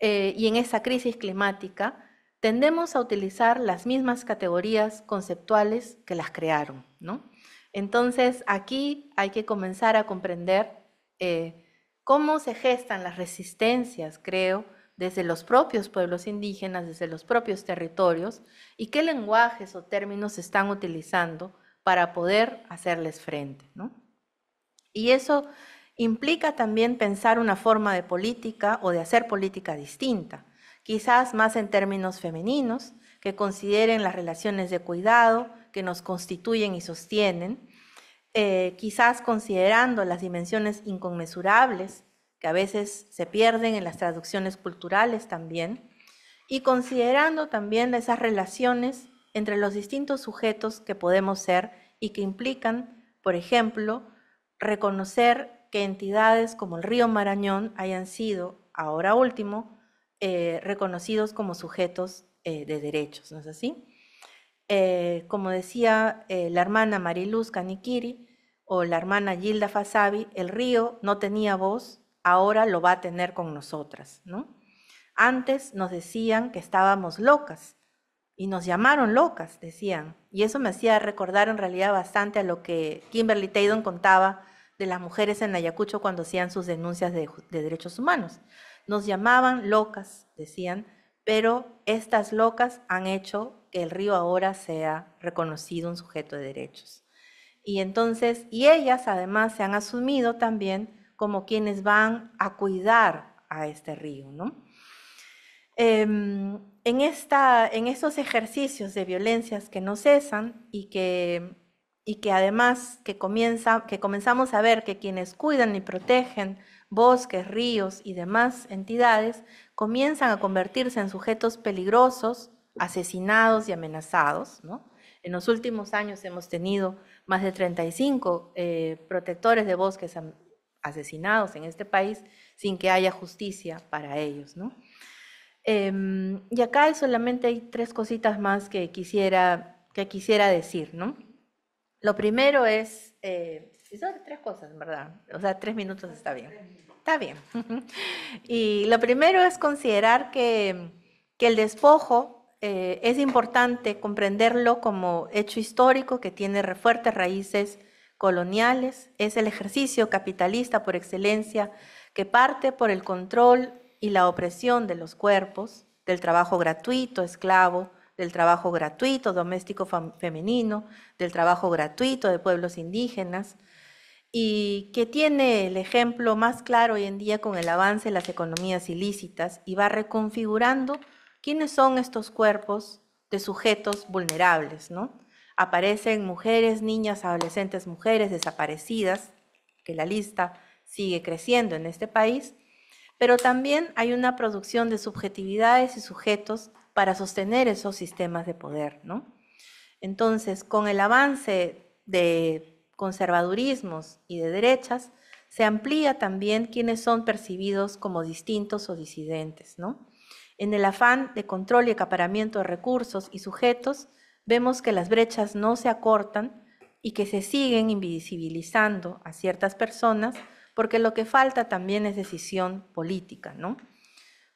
eh, y en esa crisis climática, tendemos a utilizar las mismas categorías conceptuales que las crearon, ¿no? Entonces, aquí hay que comenzar a comprender eh, cómo se gestan las resistencias, creo, desde los propios pueblos indígenas, desde los propios territorios, y qué lenguajes o términos se están utilizando para poder hacerles frente. Y eso implica también pensar una forma de política o de hacer política distinta, quizás más en términos femeninos, que consideren las relaciones de cuidado que nos constituyen y sostienen, eh, quizás considerando las dimensiones inconmensurables que a veces se pierden en las traducciones culturales también, y considerando también esas relaciones entre los distintos sujetos que podemos ser y que implican, por ejemplo, reconocer que entidades como el río Marañón hayan sido, ahora último, eh, reconocidos como sujetos eh, de derechos, ¿no es así? Eh, como decía la hermana Mariluz Caniquiri o la hermana Gilda Fasabi, el río no tenía voz, ahora lo va a tener con nosotras, ¿no? Antes nos decían que estábamos locas, y nos llamaron locas, decían. Y eso me hacía recordar en realidad bastante a lo que Kimberly Taydon contaba de las mujeres en Ayacucho cuando hacían sus denuncias de, de derechos humanos. Nos llamaban locas, decían, pero estas locas han hecho que el río ahora sea reconocido un sujeto de derechos. Y entonces, y ellas además se han asumido también como quienes van a cuidar a este río, ¿no? Em, en, estos ejercicios de violencias que no cesan y que, y que además que, comienza, que comenzamos a ver que quienes cuidan y protegen bosques, ríos y demás entidades comienzan a convertirse en sujetos peligrosos, asesinados y amenazados. En los últimos años hemos tenido más de 35 eh, protectores de bosques asesinados en este país sin que haya justicia para ellos. Em, y acá solamente hay tres cositas más que quisiera, que quisiera decir, ¿no? Lo primero es, eh, son tres cosas, verdad, o sea, tres minutos está bien. Está bien. [LAUGHS] y lo primero es considerar que, el despojo eh, es importante comprenderlo como hecho histórico que tiene fuertes raíces coloniales, es el ejercicio capitalista por excelencia que parte por el control y la opresión de los cuerpos, del trabajo gratuito, esclavo, del trabajo gratuito, doméstico femenino, del trabajo gratuito de pueblos indígenas, y que tiene el ejemplo más claro hoy en día con el avance de las economías ilícitas y va reconfigurando quiénes son estos cuerpos de sujetos vulnerables, ¿no? Aparecen mujeres, niñas, adolescentes, mujeres desaparecidas, que la lista sigue creciendo en este país, pero también hay una producción de subjetividades y sujetos para sostener esos sistemas de poder, ¿no? Entonces, con el avance de conservadurismos y de derechas, se amplía también quienes son percibidos como distintos o disidentes, ¿no? En el afán de control y acaparamiento de recursos y sujetos, vemos que las brechas no se acortan y que se siguen invisibilizando a ciertas personas porque lo que falta también es decisión política, ¿no?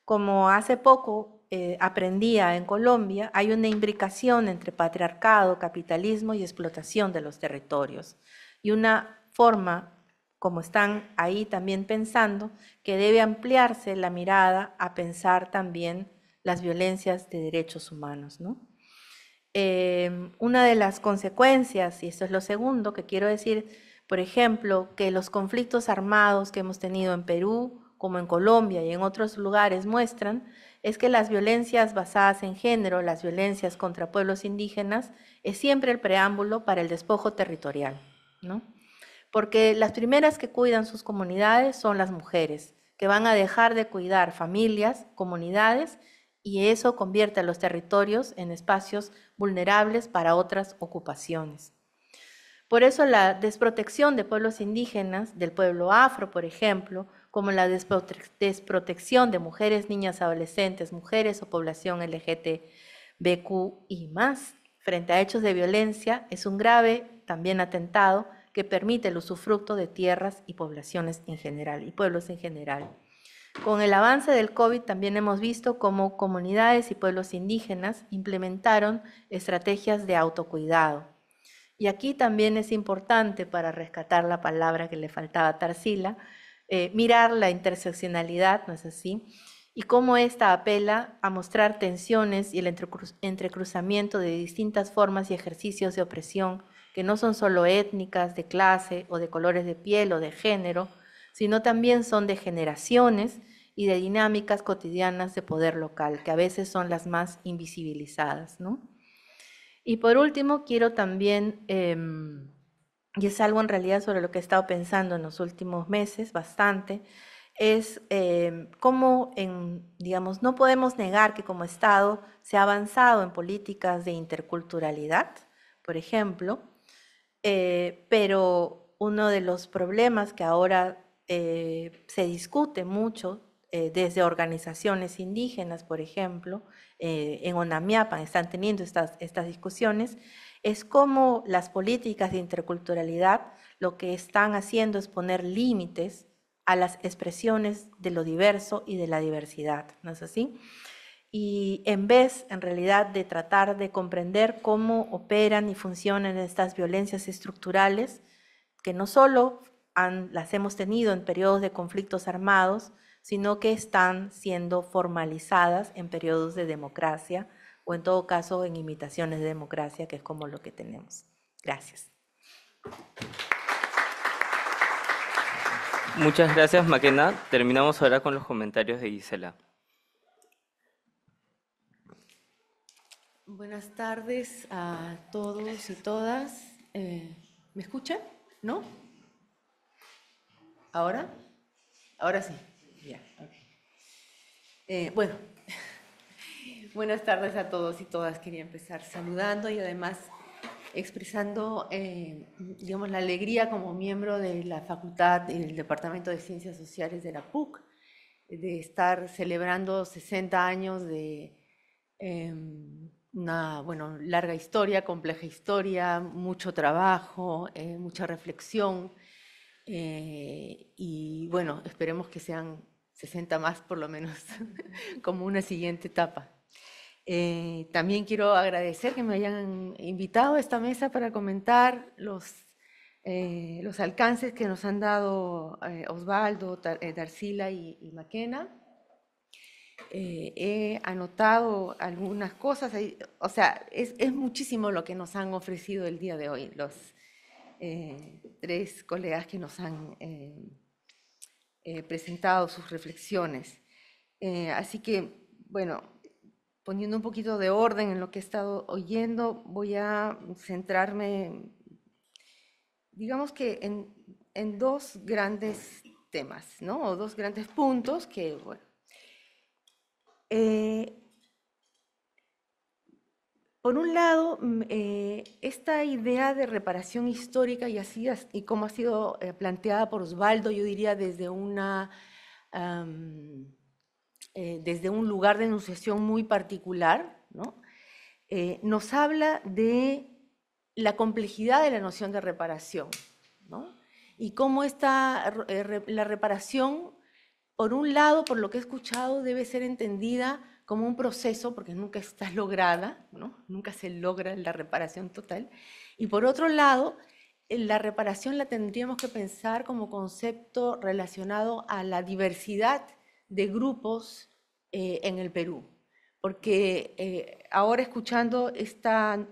Como hace poco eh, aprendía en Colombia, hay una imbricación entre patriarcado, capitalismo y explotación de los territorios, y una forma como están ahí también pensando, que debe ampliarse la mirada a pensar también las violencias de derechos humanos. Eh, una de las consecuencias, y esto es lo segundo que quiero decir, por ejemplo, que los conflictos armados que hemos tenido en Perú, como en Colombia y en otros lugares muestran, es que las violencias basadas en género, las violencias contra pueblos indígenas, es siempre el preámbulo para el despojo territorial, Porque las primeras que cuidan sus comunidades son las mujeres, que van a dejar de cuidar familias, comunidades, y eso convierte a los territorios en espacios vulnerables para otras ocupaciones. Por eso la desprotección de pueblos indígenas, del pueblo afro, por ejemplo, como la desprotección de mujeres, niñas, adolescentes, mujeres o población LGTBQ y más, frente a hechos de violencia, es un grave también atentado que permite el usufructo de tierras y poblaciones en general y pueblos en general. Con el avance del COVID también hemos visto cómo comunidades y pueblos indígenas implementaron estrategias de autocuidado, y aquí también es importante para rescatar la palabra que le faltaba a Tarsila, eh, mirar la interseccionalidad, ¿no es así? Y cómo esta apela a mostrar tensiones y el entrecruzamiento de distintas formas y ejercicios de opresión que no son solo étnicas, de clase o de colores de piel o de género, sino también son de generaciones y de dinámicas cotidianas de poder local, que a veces son las más invisibilizadas, ¿no? Y por último, quiero también, em, y es algo en realidad sobre lo que he estado pensando en los últimos meses bastante, es em, cómo, digamos, no podemos negar que como Estado se ha avanzado en políticas de interculturalidad, por ejemplo, eh, pero uno de los problemas que ahora eh, se discute mucho eh, desde organizaciones indígenas, por ejemplo, eh, en Onamiapan están teniendo estas, estas discusiones, es como las políticas de interculturalidad lo que están haciendo es poner límites a las expresiones de lo diverso y de la diversidad, ¿no es así? Y en vez, en realidad, de tratar de comprender cómo operan y funcionan estas violencias estructurales, que no solo las hemos tenido en periodos de conflictos armados, sino que están siendo formalizadas en periodos de democracia o en todo caso en imitaciones de democracia, que es como lo que tenemos. Gracias. Muchas gracias, Maquena. Terminamos ahora con los comentarios de Gisela. Buenas tardes a todos y todas. Eh, ¿Me escuchan? ¿No? ¿Ahora? Ahora sí. Eh, bueno, [LAUGHS] buenas tardes a todos y todas. Quería empezar saludando y además expresando, eh, digamos, la alegría como miembro de la facultad y del Departamento de Ciencias Sociales de la PUC de estar celebrando 60 años de em, una bueno, larga historia, compleja historia, mucho trabajo, eh, mucha reflexión. y bueno, esperemos que sean 60 más por lo menos, [LAUGHS] como una siguiente etapa. Eh, también quiero agradecer que me hayan invitado a esta mesa para comentar los, eh, los alcances que nos han dado eh, Osvaldo, Darcila y, Maquena. he anotado algunas cosas, o sea, es, es, muchísimo lo que nos han ofrecido el día de hoy los tres colegas que nos han eh, presentado sus reflexiones. Eh, así que, bueno, poniendo un poquito de orden en lo que he estado oyendo, voy a centrarme, digamos que en, dos grandes temas, ¿no? O dos grandes puntos que, bueno. Eh, por un lado, mm, eh, esta idea de reparación histórica y, así, y cómo ha sido eh, planteada por Osvaldo, yo diría desde una... Eh, desde un lugar de enunciación muy particular, nos habla de la complejidad de la noción de reparación y cómo esta, la reparación, por un lado, por lo que he escuchado, debe ser entendida como un proceso, porque nunca está [LAUGHS] lograda, ¿no? nunca se logra la reparación total. Y por otro lado, eh, la reparación la tendríamos que pensar como concepto relacionado a la diversidad de grupos eh, en el Perú. Porque eh, ahora escuchando estos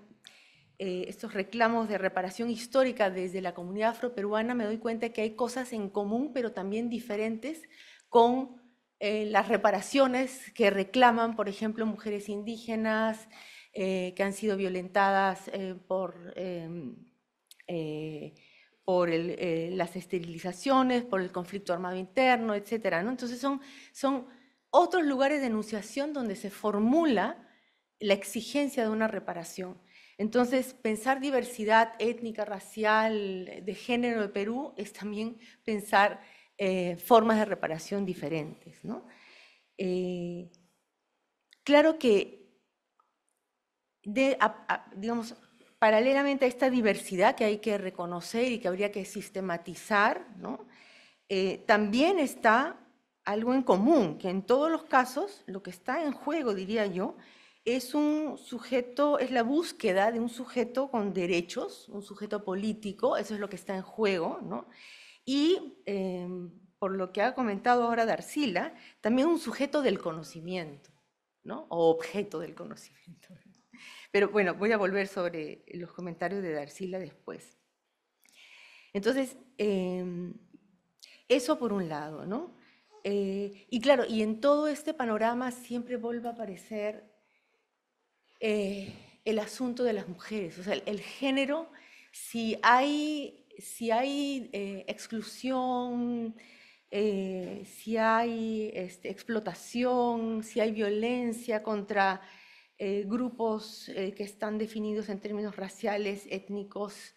reclamos de reparación histórica desde la comunidad afroperuana, me doy cuenta que hay cosas en común, pero también diferentes con eh, las reparaciones que reclaman, por ejemplo, mujeres indígenas eh, que han sido violentadas eh, por, em, por las esterilizaciones, por el conflicto armado interno, etc. Entonces son, son otros lugares de enunciación donde se formula la exigencia de una reparación. Entonces, pensar diversidad étnica, racial, de género de Perú es también pensar eh, formas de reparación diferentes. Eh, claro que, digamos, paralelamente a esta diversidad que hay que reconocer y que habría que sistematizar, eh, también está algo en común, que en todos los casos lo que está en juego, diría yo, es un sujeto, es la búsqueda de un sujeto con derechos, un sujeto político, eso es lo que está en juego, ¿no? y, em, por lo que ha comentado ahora Darcila, también un sujeto del conocimiento, ¿no? O objeto del conocimiento. [LAUGHS] Pero bueno, voy a volver sobre los comentarios de Darcila después. Entonces, em, eso por un lado, ¿no? Eh, y claro, y en todo este panorama siempre vuelve a aparecer eh, el asunto de las mujeres, o sea, el género, si hay si hay eh, exclusión, eh, si hay este, explotación, si hay violencia contra eh, grupos que están definidos en términos raciales, étnicos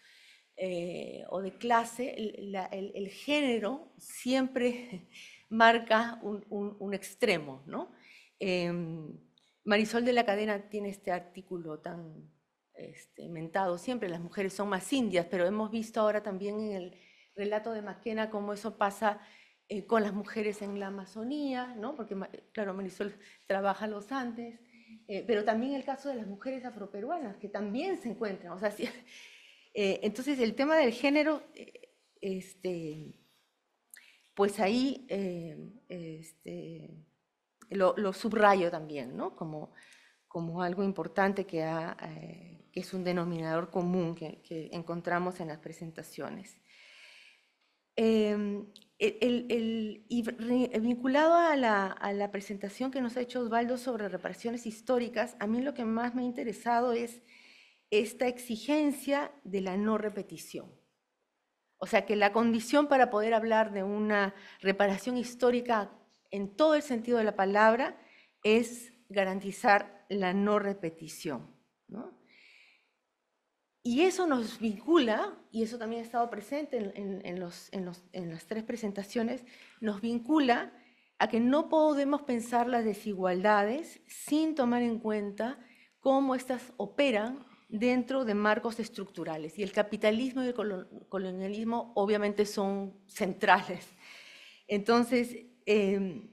o de clase, el, género siempre [LAUGHS] marca un, extremo. Em, Marisol de la Cadena tiene este artículo tan este, mentado siempre, las mujeres son más indias, pero hemos visto ahora también en el relato de Maquena cómo eso pasa eh, con las mujeres en la Amazonía, porque claro, Marisol trabaja los Andes, eh, pero también el caso de las mujeres afroperuanas, que también se encuentran. O [LAUGHS] eh, entonces el tema del género, este, pues ahí este, lo, subrayo también, como, como algo importante que ha que es un denominador común que, encontramos en las presentaciones. Em, el, vinculado a la, a la, presentación que nos ha hecho Osvaldo sobre reparaciones históricas, a mí lo que más me ha interesado es esta exigencia de la no repetición. O sea, que la condición para poder hablar de una reparación histórica en todo el sentido de la palabra es garantizar la no repetición. ¿no? Y eso nos vincula, y eso también ha estado presente en, las tres presentaciones, nos vincula a que no podemos pensar las desigualdades sin tomar en cuenta cómo éstas operan dentro de marcos estructurales. Y el capitalismo y el colonialismo obviamente son centrales. Entonces, em,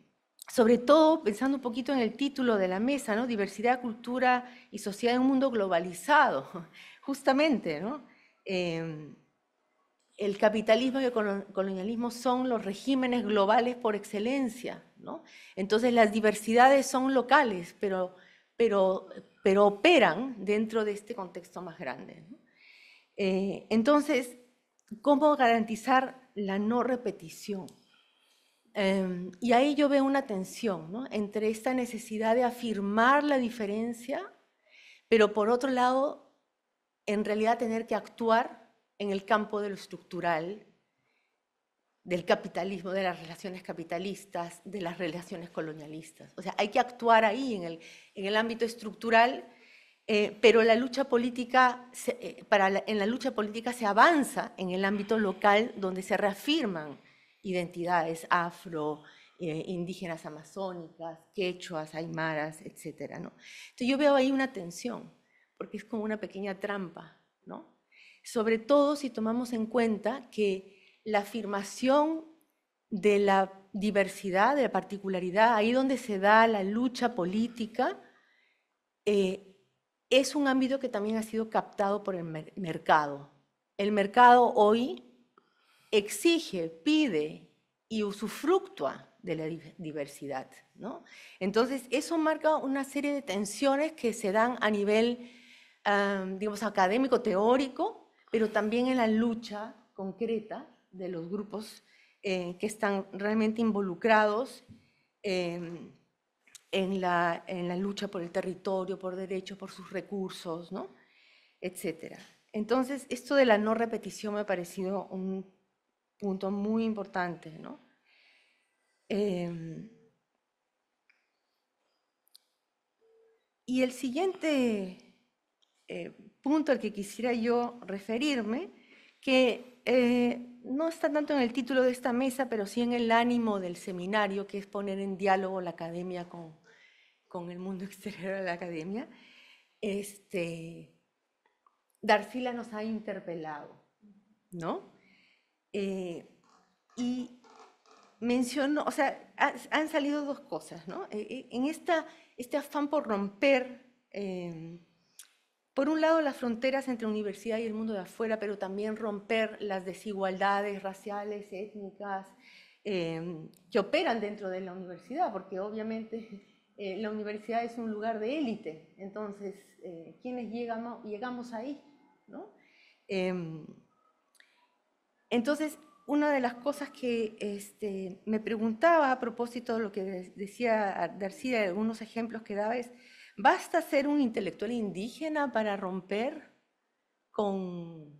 sobre todo pensando un poquito en el título de la mesa, ¿no? Diversidad, cultura y sociedad en un mundo globalizado justamente, ¿no? Em, el capitalismo y el colonialismo son los regímenes globales por excelencia, ¿no? Entonces las diversidades son locales, pero, pero, operan dentro de este contexto más grande. Eh, entonces, ¿cómo garantizar la no repetición? Em, y ahí yo veo una tensión ¿no? entre esta necesidad de afirmar la diferencia, pero por otro lado en realidad tener que actuar en el campo de lo estructural, del capitalismo, de las relaciones capitalistas, de las relaciones colonialistas. O sea, hay que actuar ahí en el, en el ámbito estructural, eh, pero la lucha política eh, para en la lucha política se avanza en el ámbito local donde se reafirman identidades afro, eh, indígenas amazónicas, quechuas, aymaras, etc. ¿no? Entonces yo veo ahí una tensión porque es como una pequeña trampa, ¿no? Sobre todo si tomamos en cuenta que la afirmación de la diversidad, de la particularidad, ahí donde se da la lucha política, eh, es un ámbito que también ha sido captado por el mercado. El mercado hoy exige, pide y usufructua de la diversidad. ¿no? Entonces, eso marca una serie de tensiones que se dan a nivel digamos, académico, teórico, pero también en la lucha concreta de los grupos eh, que están realmente involucrados en, la, en, la, lucha por el territorio, por derechos, por sus recursos, ¿no? etcétera. Entonces, esto de la no repetición me ha parecido un punto muy importante, ¿no? Em, y el siguiente eh, punto al que quisiera yo referirme, que eh, no está tanto en el título de esta mesa, pero sí en el ánimo del seminario, que es poner en diálogo la academia con, con el mundo [LAUGHS] exterior de la academia. Este, Darcila nos ha interpelado, ¿no? Eh, y mencionó, o sea, han salido dos cosas, ¿no? en esta, este afán por romper eh, por un lado, las fronteras entre universidad y el mundo de afuera, pero también romper las desigualdades raciales, étnicas, em, que operan dentro de la universidad, porque obviamente eh, la universidad es un lugar de élite, entonces, eh, ¿quiénes llegamos, llegamos ahí? Em, entonces, una de las cosas que este, me preguntaba a propósito de lo que decía de algunos ejemplos que daba es, ¿Basta ser un intelectual indígena para romper con,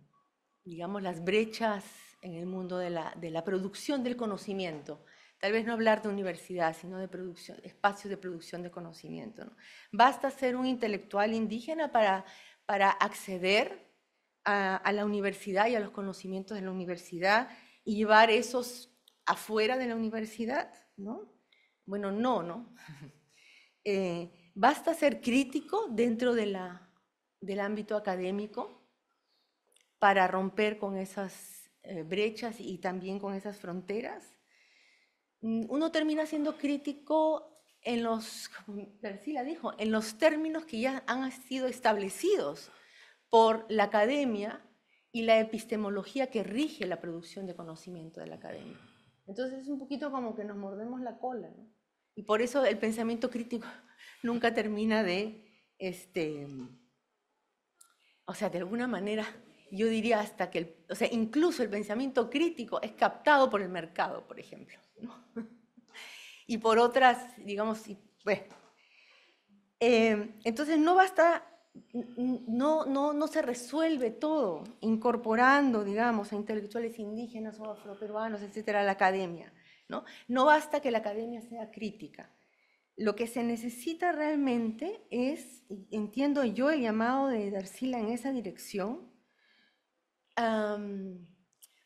digamos, las brechas en el mundo de la, producción del conocimiento? Tal vez no hablar de universidad, sino de producción, espacios de producción de conocimiento. ¿Basta ser un intelectual indígena para, para acceder a, la universidad y a los conocimientos de la universidad y llevar esos afuera de la universidad? ¿no? Bueno, no, ¿no? [LAUGHS] Eh, Basta ser crítico dentro del ámbito académico para romper con esas eh, brechas y también con esas fronteras. Mm, uno termina siendo crítico en los, la dijo, en los términos que ya han sido establecidos por la academia y la epistemología que rige la producción de conocimiento de la academia. Entonces es un poquito como que nos mordemos la cola, Y por eso el pensamiento crítico nunca termina de, este, o sea, de alguna manera, yo diría hasta que, o sea, incluso el pensamiento crítico es captado por el mercado, por ejemplo, [LAUGHS] y por otras, digamos, eh, entonces no basta, no, no, se resuelve todo incorporando, digamos, a intelectuales indígenas o afroperuanos, etcétera, a la academia. ¿no? no basta que la academia sea crítica lo que se necesita realmente es, entiendo yo el llamado de Darcila en esa dirección,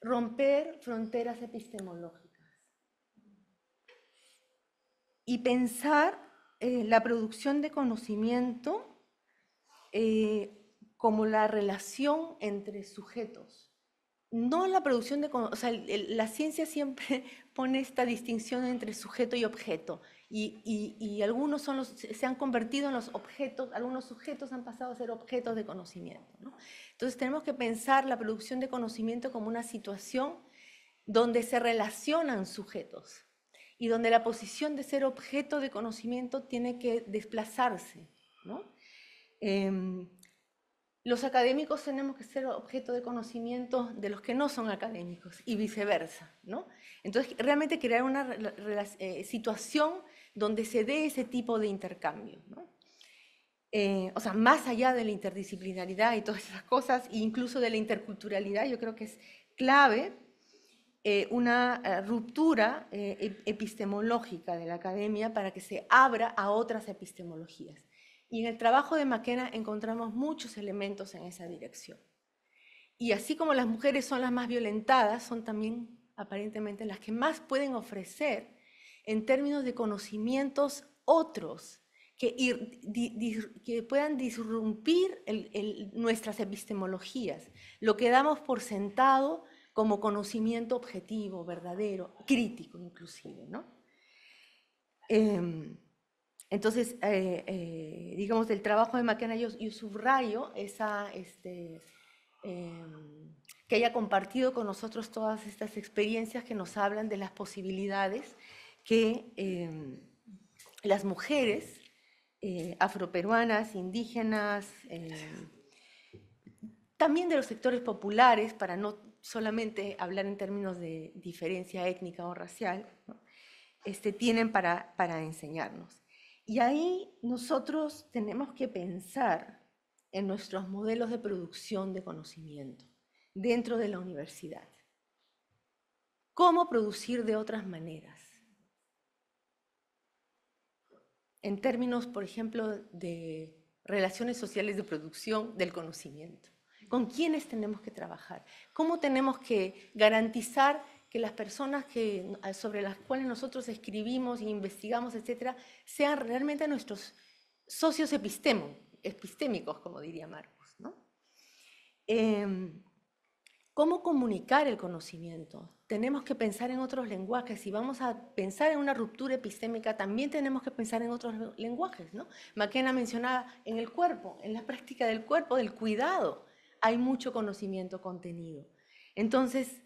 romper fronteras epistemológicas y pensar eh, la producción de conocimiento eh, como la relación entre sujetos. No la producción de... O sea, la ciencia siempre [LAUGHS] pone esta distinción entre sujeto y objeto. Y, algunos son los, se han convertido en los objetos, algunos sujetos han pasado a ser objetos de conocimiento. ¿no? Entonces tenemos que pensar la producción de conocimiento como una situación donde se relacionan sujetos y donde la posición de ser objeto de conocimiento tiene que desplazarse. ¿no? Em, los académicos tenemos que ser objeto de conocimiento de los que no son académicos y viceversa, ¿no? Entonces, realmente crear una eh, situación donde se dé ese tipo de intercambio. Eh, o sea, más allá de la interdisciplinaridad y todas esas cosas, e incluso de la interculturalidad, yo creo que es clave eh, una eh, ruptura epistemológica de la academia para que se abra a otras epistemologías. Y en el trabajo de Maquena encontramos muchos elementos en esa dirección. Y así como las mujeres son las más violentadas, son también aparentemente las que más pueden ofrecer en términos de conocimientos otros que, puedan disrumpir nuestras epistemologías, lo que damos por sentado como conocimiento objetivo, verdadero, crítico inclusive. ¿no? Em, entonces, eh, eh, digamos, del trabajo de Maquena y subrayo esa, este, em, que haya compartido con nosotros todas estas experiencias que nos hablan de las posibilidades que em, las mujeres eh, afroperuanas, indígenas, em, también de los sectores populares, para no solamente hablar en términos de diferencia étnica o racial, este, tienen para, para enseñarnos. Y ahí nosotros tenemos que pensar en nuestros modelos de producción de conocimiento dentro de la universidad. ¿Cómo producir de otras maneras? en términos, por ejemplo, de relaciones sociales de producción del conocimiento. ¿Con quiénes tenemos que trabajar? ¿Cómo tenemos que garantizar que las personas sobre las cuales nosotros escribimos e investigamos, etcétera, sean realmente nuestros socios epistemo, epistémicos, como diría Marcos? Em, ¿Cómo comunicar el conocimiento? tenemos que pensar en otros lenguajes. Si vamos a pensar en una ruptura epistémica, también tenemos que pensar en otros lenguajes. ¿no? McKenna mencionaba en el cuerpo, en la [LAUGHS] práctica del cuerpo, del cuidado. Hay mucho conocimiento contenido. Entonces,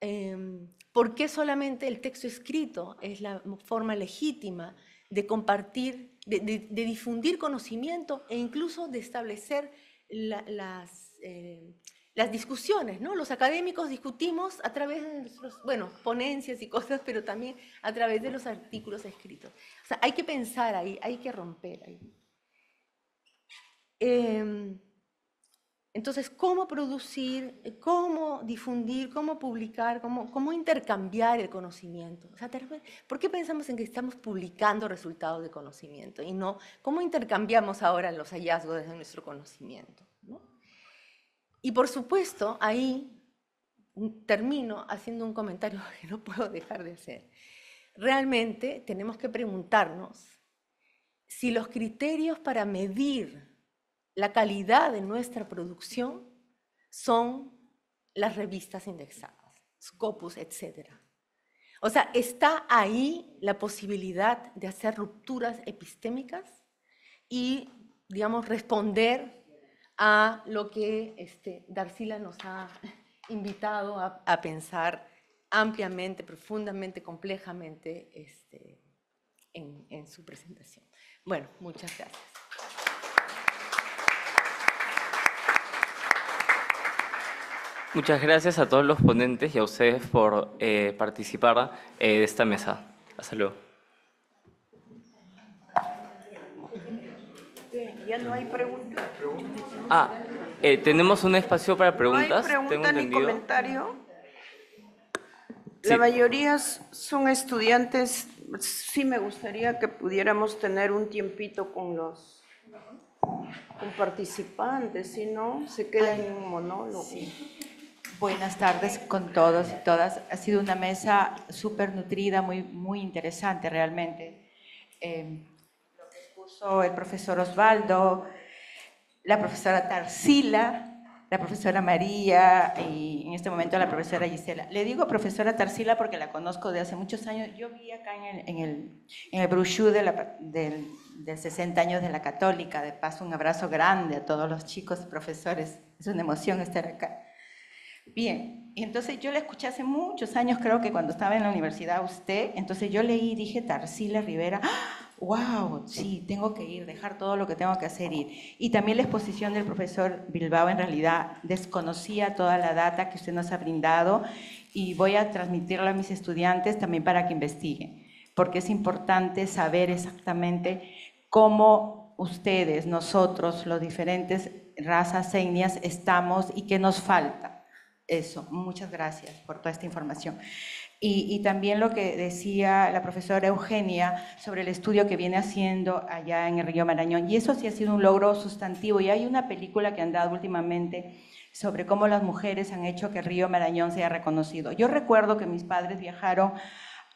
em, ¿por qué solamente el texto escrito es la forma legítima de compartir, de, difundir conocimiento e incluso de establecer las... Eh, las discusiones, ¿no? Los académicos discutimos a través de nuestros, bueno, ponencias y cosas, pero también a través de los artículos escritos. O sea, hay que pensar ahí, hay que romper ahí. Em, entonces, ¿cómo producir, cómo difundir, cómo publicar, cómo, cómo intercambiar el conocimiento? O sea, ¿por qué pensamos en que estamos publicando resultados de conocimiento y no cómo intercambiamos ahora los hallazgos de nuestro conocimiento? Y por supuesto, ahí termino haciendo un comentario [LAUGHS] que no puedo dejar de hacer. Realmente tenemos que preguntarnos si los criterios para medir la calidad de nuestra producción son las revistas indexadas, Scopus, etc. O sea, está ahí la posibilidad de hacer rupturas epistémicas y, digamos, responder a lo que este, Darcila nos ha [LAUGHS] invitado a, pensar ampliamente, profundamente, complejamente este, en, su presentación. Bueno, muchas gracias. Muchas gracias a todos los ponentes y a ustedes por eh, participar eh, de esta mesa. Hasta luego. no hay preguntas. Ah, eh, tenemos un espacio para preguntas. No hay pregunta ni comentario. La mayoría son estudiantes. Sí me gustaría que pudiéramos tener un tiempito con los con participantes, si no se queda en un monólogo. Buenas tardes con todos y todas. Ha sido una mesa súper nutrida, muy, muy interesante realmente. Eh, el profesor Osvaldo, la profesora Tarsila, la profesora María y en este momento la profesora Gisela. Le digo profesora Tarsila porque la conozco de hace muchos años. Yo vi acá en el, en el, brochure de del, 60 años de la Católica. De paso, un abrazo grande a todos los chicos profesores. Es una emoción estar acá. Bien, entonces yo la escuché hace muchos años, creo que cuando estaba en la universidad usted, entonces yo leí y dije Tarsila Rivera. ¡Ah! wow, sí, tengo que ir, dejar todo lo que tengo que hacer ir. Y también la exposición del profesor Bilbao en realidad desconocía toda la data que usted nos ha brindado y voy a transmitirla a mis estudiantes también para que investiguen, porque es importante saber exactamente cómo ustedes, nosotros, los diferentes razas, etnias, estamos y qué nos falta. Eso, muchas gracias por toda esta información. Y, también lo que decía la profesora Eugenia sobre el estudio que viene haciendo allá en el río Marañón. Y eso sí ha sido un logro sustantivo. Y hay una película que han dado últimamente sobre cómo las mujeres han hecho que el río Marañón sea reconocido. Yo recuerdo que mis padres viajaron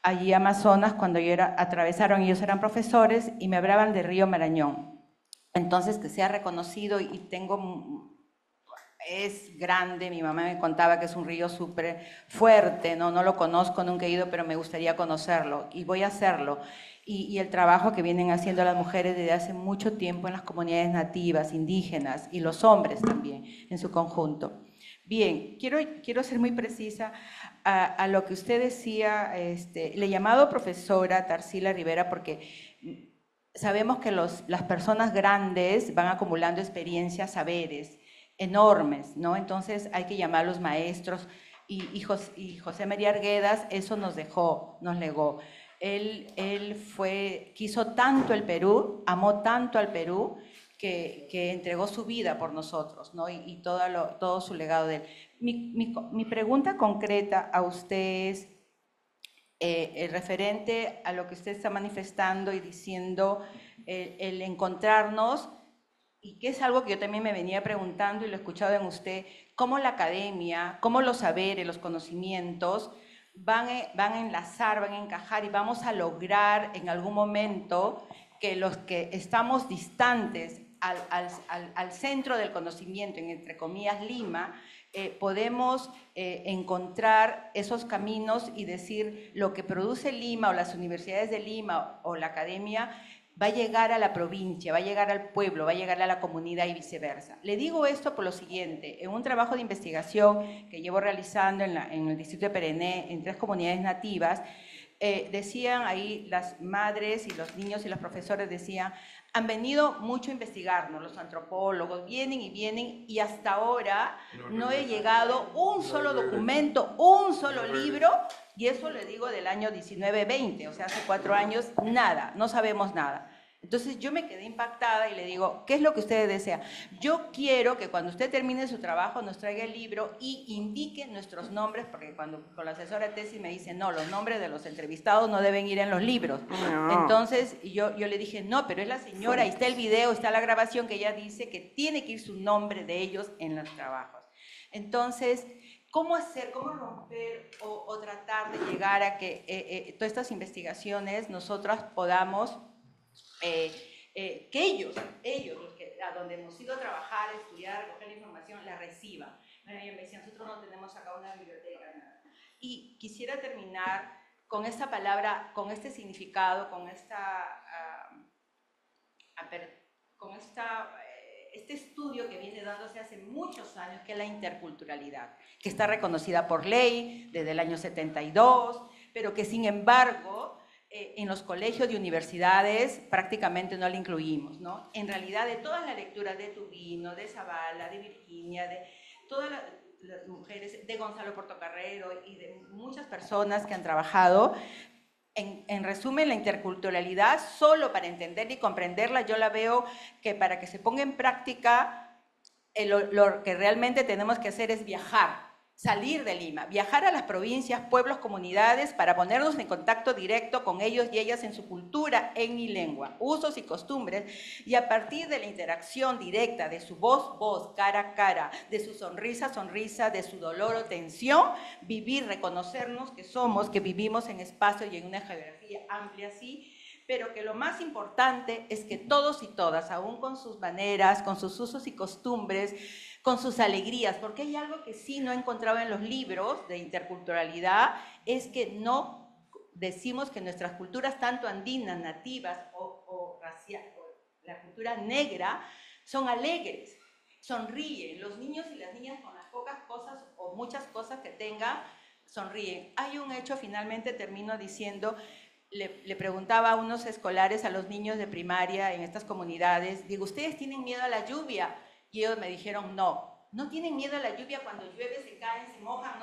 allí a Amazonas cuando yo era, atravesaron, ellos eran profesores y me hablaban del río Marañón. Entonces, que sea reconocido y tengo es grande, mi mamá me contaba que es un río súper fuerte, ¿no? no lo conozco, nunca he ido, pero me gustaría conocerlo y voy a hacerlo. Y, el trabajo que vienen haciendo las mujeres desde hace mucho tiempo en las comunidades nativas, indígenas y los hombres también en su conjunto. Bien, quiero, quiero ser muy precisa a, lo que usted decía, este, le he llamado profesora Tarsila Rivera porque sabemos que las personas grandes van acumulando experiencias, saberes, enormes, ¿no? Entonces hay que llamar a los maestros y, José, y José María Arguedas eso nos dejó, nos legó. Él, él, fue, quiso tanto el Perú, amó tanto al Perú, que, entregó su vida por nosotros, ¿no? Y, todo, todo su legado de él. Mi, pregunta concreta a usted es eh, eh, referente a lo que usted está manifestando y diciendo, el encontrarnos y que es algo que yo también me venía preguntando y lo he escuchado en usted, cómo la academia, cómo los saberes, los conocimientos van, eh, van a enlazar, van a encajar y vamos a lograr en algún momento que los que estamos distantes al, centro del conocimiento, en entre comillas Lima, eh, podemos eh, encontrar esos caminos y decir lo que produce Lima o las universidades de Lima o la academia va a llegar a la provincia, va a llegar al pueblo, va a llegar a la comunidad y viceversa. Le digo esto por lo siguiente, en un trabajo de investigación que llevo realizando en, el distrito de Perené, en tres comunidades nativas, decían ahí las madres y los niños y los profesores decían, han venido mucho a investigarnos, los antropólogos vienen y vienen y hasta ahora no, he llegado un solo documento, un solo libro, y eso le digo del año 1920, o sea, hace cuatro años, nada, no sabemos nada. Entonces yo me quedé impactada y le digo, ¿qué es lo que usted desea? Yo quiero que cuando usted termine su trabajo nos traiga el libro y indique nuestros nombres, porque cuando con la asesora de tesis me dice, no, los nombres de los entrevistados no deben ir en los libros. Entonces yo, yo le dije, no, pero es la señora, ahí está el video, está la grabación que ella dice que tiene que ir su nombre de ellos en los trabajos. Entonces, ¿Cómo hacer, cómo romper o, tratar de llegar a que eh, eh, todas estas investigaciones nosotras podamos eh, eh, que ellos, ellos, a donde hemos ido a trabajar, estudiar, recoger la información, la reciba. Bueno, me decía, nosotros no tenemos acá una biblioteca, nada. Y quisiera terminar con esta palabra, con este significado, con esta, ah, con esta, eh, este estudio que viene dándose hace muchos años, que es la interculturalidad, que está reconocida por ley desde el año 72, pero que sin embargo eh, en los colegios y universidades prácticamente no la incluimos, ¿no? En realidad, de todas la lectura de Tubino, de Zavala, de Virginia, de todas las, mujeres, de Gonzalo Portocarrero y de muchas personas que han trabajado, en, resumen, la interculturalidad, solo para entender y comprenderla, yo la veo que para que se ponga en práctica, eh, lo que realmente tenemos que hacer es viajar, salir de Lima, viajar a las provincias, pueblos, comunidades para ponernos en contacto directo con ellos y ellas en su cultura, en mi lengua, usos y costumbres y a partir de la interacción directa de su voz, voz, cara a cara, de su sonrisa, sonrisa, de su dolor o tensión, vivir, reconocernos que somos, que vivimos en espacio y en una geografía amplia así pero que lo más importante es que todos y todas, aún con sus maneras, con sus usos y costumbres, con sus alegrías, porque hay algo que sí no he encontrado en los libros de interculturalidad, es que no decimos que nuestras culturas, tanto andinas, nativas o, la cultura negra, son alegres, sonríen. Los niños y las niñas con las pocas cosas o muchas cosas que tengan, sonríen. Hay un hecho, finalmente termino diciendo, le, le, preguntaba a unos escolares, a los niños de primaria en estas comunidades, digo, ¿ustedes tienen miedo a la lluvia? Y ellos me dijeron, no, no tienen miedo a la lluvia, cuando llueve se caen, se mojan,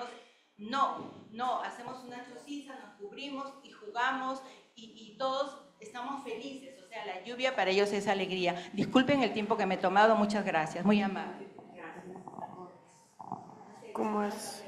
no No, hacemos una chociza, nos cubrimos y jugamos y, todos estamos felices. O sea, la lluvia para ellos es alegría. Disculpen el tiempo que me he tomado, muchas gracias, muy amable. Gracias. ¿Cómo es?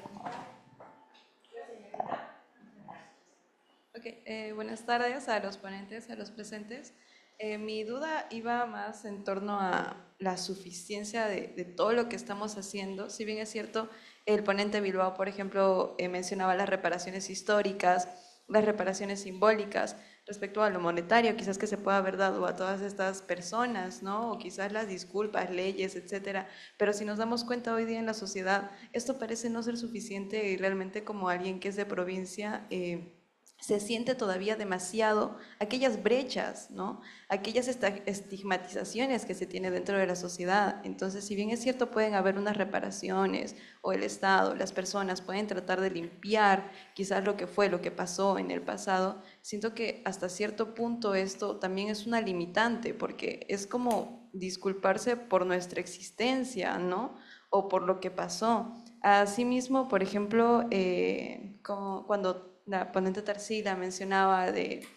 Okay, eh, buenas tardes a los ponentes, a los presentes. Eh, mi duda iba más en torno a la suficiencia de, todo lo que estamos haciendo. Si bien es cierto, el ponente Bilbao, por ejemplo, eh, mencionaba las reparaciones históricas, las reparaciones simbólicas, respecto a lo monetario, quizás que se pueda haber dado a todas estas personas, ¿no? O quizás las disculpas, leyes, etcétera. Pero si nos damos cuenta hoy día en la sociedad, esto parece no ser suficiente y realmente como alguien que es de provincia. Eh, se siente todavía demasiado aquellas brechas, ¿no? aquellas estigmatizaciones que se tiene dentro de la sociedad. Entonces, si bien es cierto, pueden haber unas reparaciones o el Estado, las personas pueden tratar de limpiar quizás lo que fue, lo que pasó en el pasado, siento que hasta cierto punto esto también es una limitante, porque es como disculparse por nuestra existencia, ¿no? O por lo que pasó. Asimismo, por ejemplo, eh, cuando la ponente Tarsila mencionaba de,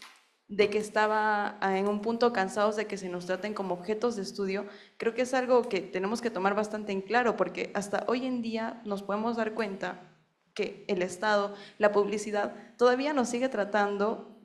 de que estaba ah, en un punto cansados de que se nos traten como objetos de estudio, creo que es algo que tenemos que tomar bastante en claro, porque hasta hoy en día nos podemos dar cuenta que el Estado, la publicidad, todavía nos sigue tratando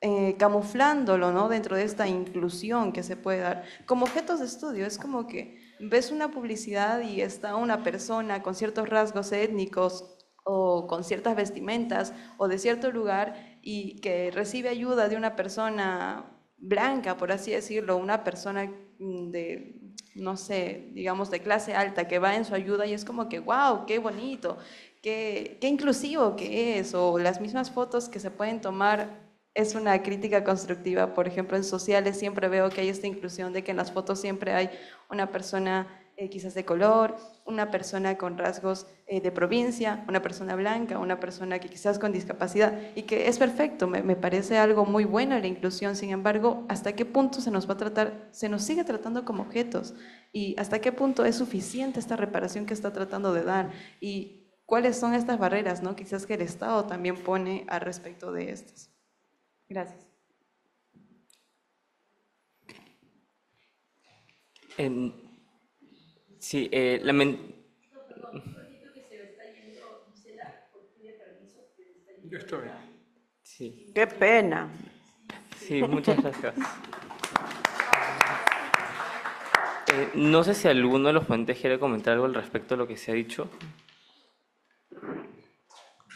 eh, camuflándolo ¿no? dentro de esta inclusión que se puede dar. Como objetos de estudio, es como que ves una publicidad y está una persona con ciertos rasgos étnicos, o con ciertas vestimentas o de cierto lugar y que recibe ayuda de una persona blanca, por así decirlo, una persona mm, de, no sé, digamos, de clase alta que va en su ayuda y es como que, wow, qué bonito, qué, qué inclusivo que es, o las mismas fotos que se pueden tomar es una crítica constructiva. Por ejemplo, en sociales siempre veo que hay esta inclusión de que en las fotos siempre hay una persona eh, quizás de color, una persona con rasgos eh, de provincia, una persona blanca, una persona que quizás con discapacidad, y que es perfecto, me, parece algo muy bueno la inclusión, sin embargo, ¿hasta qué punto se nos va a tratar, se nos sigue tratando como objetos? ¿Y hasta qué punto es suficiente esta reparación que está tratando de dar? ¿Y cuáles son estas barreras, no? quizás que el Estado también pone al respecto de estas? Gracias. En, Sí, eh, yendo. Yo estoy. Sí. Qué pena. Sí, muchas gracias. Eh, no sé si alguno de los ponentes quiere comentar algo al respecto de lo que se ha dicho.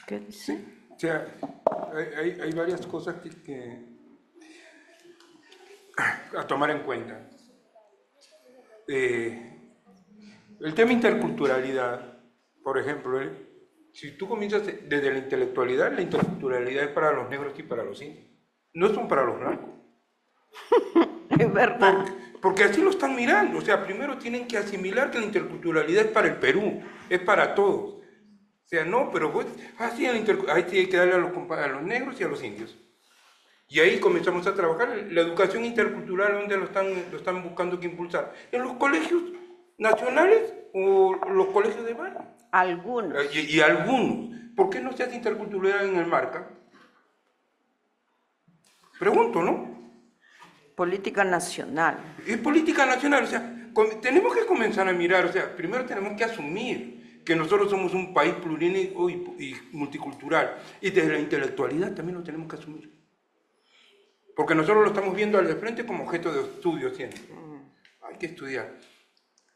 ¿Qué dice? Sí. O sea, hay, hay, hay, varias cosas que, que, a tomar en cuenta. Eh, el tema interculturalidad, por ejemplo, si tú comienzas desde la intelectualidad, la interculturalidad es para los negros y para los indios. No son para los blancos. [LAUGHS] es verdad. Porque, así lo están mirando. O sea, primero tienen que asimilar que la interculturalidad es para el Perú, es para todos. O sea, no, pero pues así ah, hay que darle a los, los negros y a los indios. Y ahí comenzamos a trabajar la educación intercultural, donde están, lo están buscando que impulsar. En los colegios nacionales o los colegios de mar. Algunos. Eh, y, algunos. ¿Por qué no se hace interculturalidad en el marca? Pregunto, ¿no? Política nacional. Es política nacional, o sea, tenemos que comenzar a mirar, o sea, primero tenemos que asumir que nosotros somos un país plurínico y, multicultural. Y desde la intelectualidad también lo tenemos que asumir. Porque nosotros lo estamos viendo al de frente como objeto de estudio siempre. Mm. Hay que estudiar.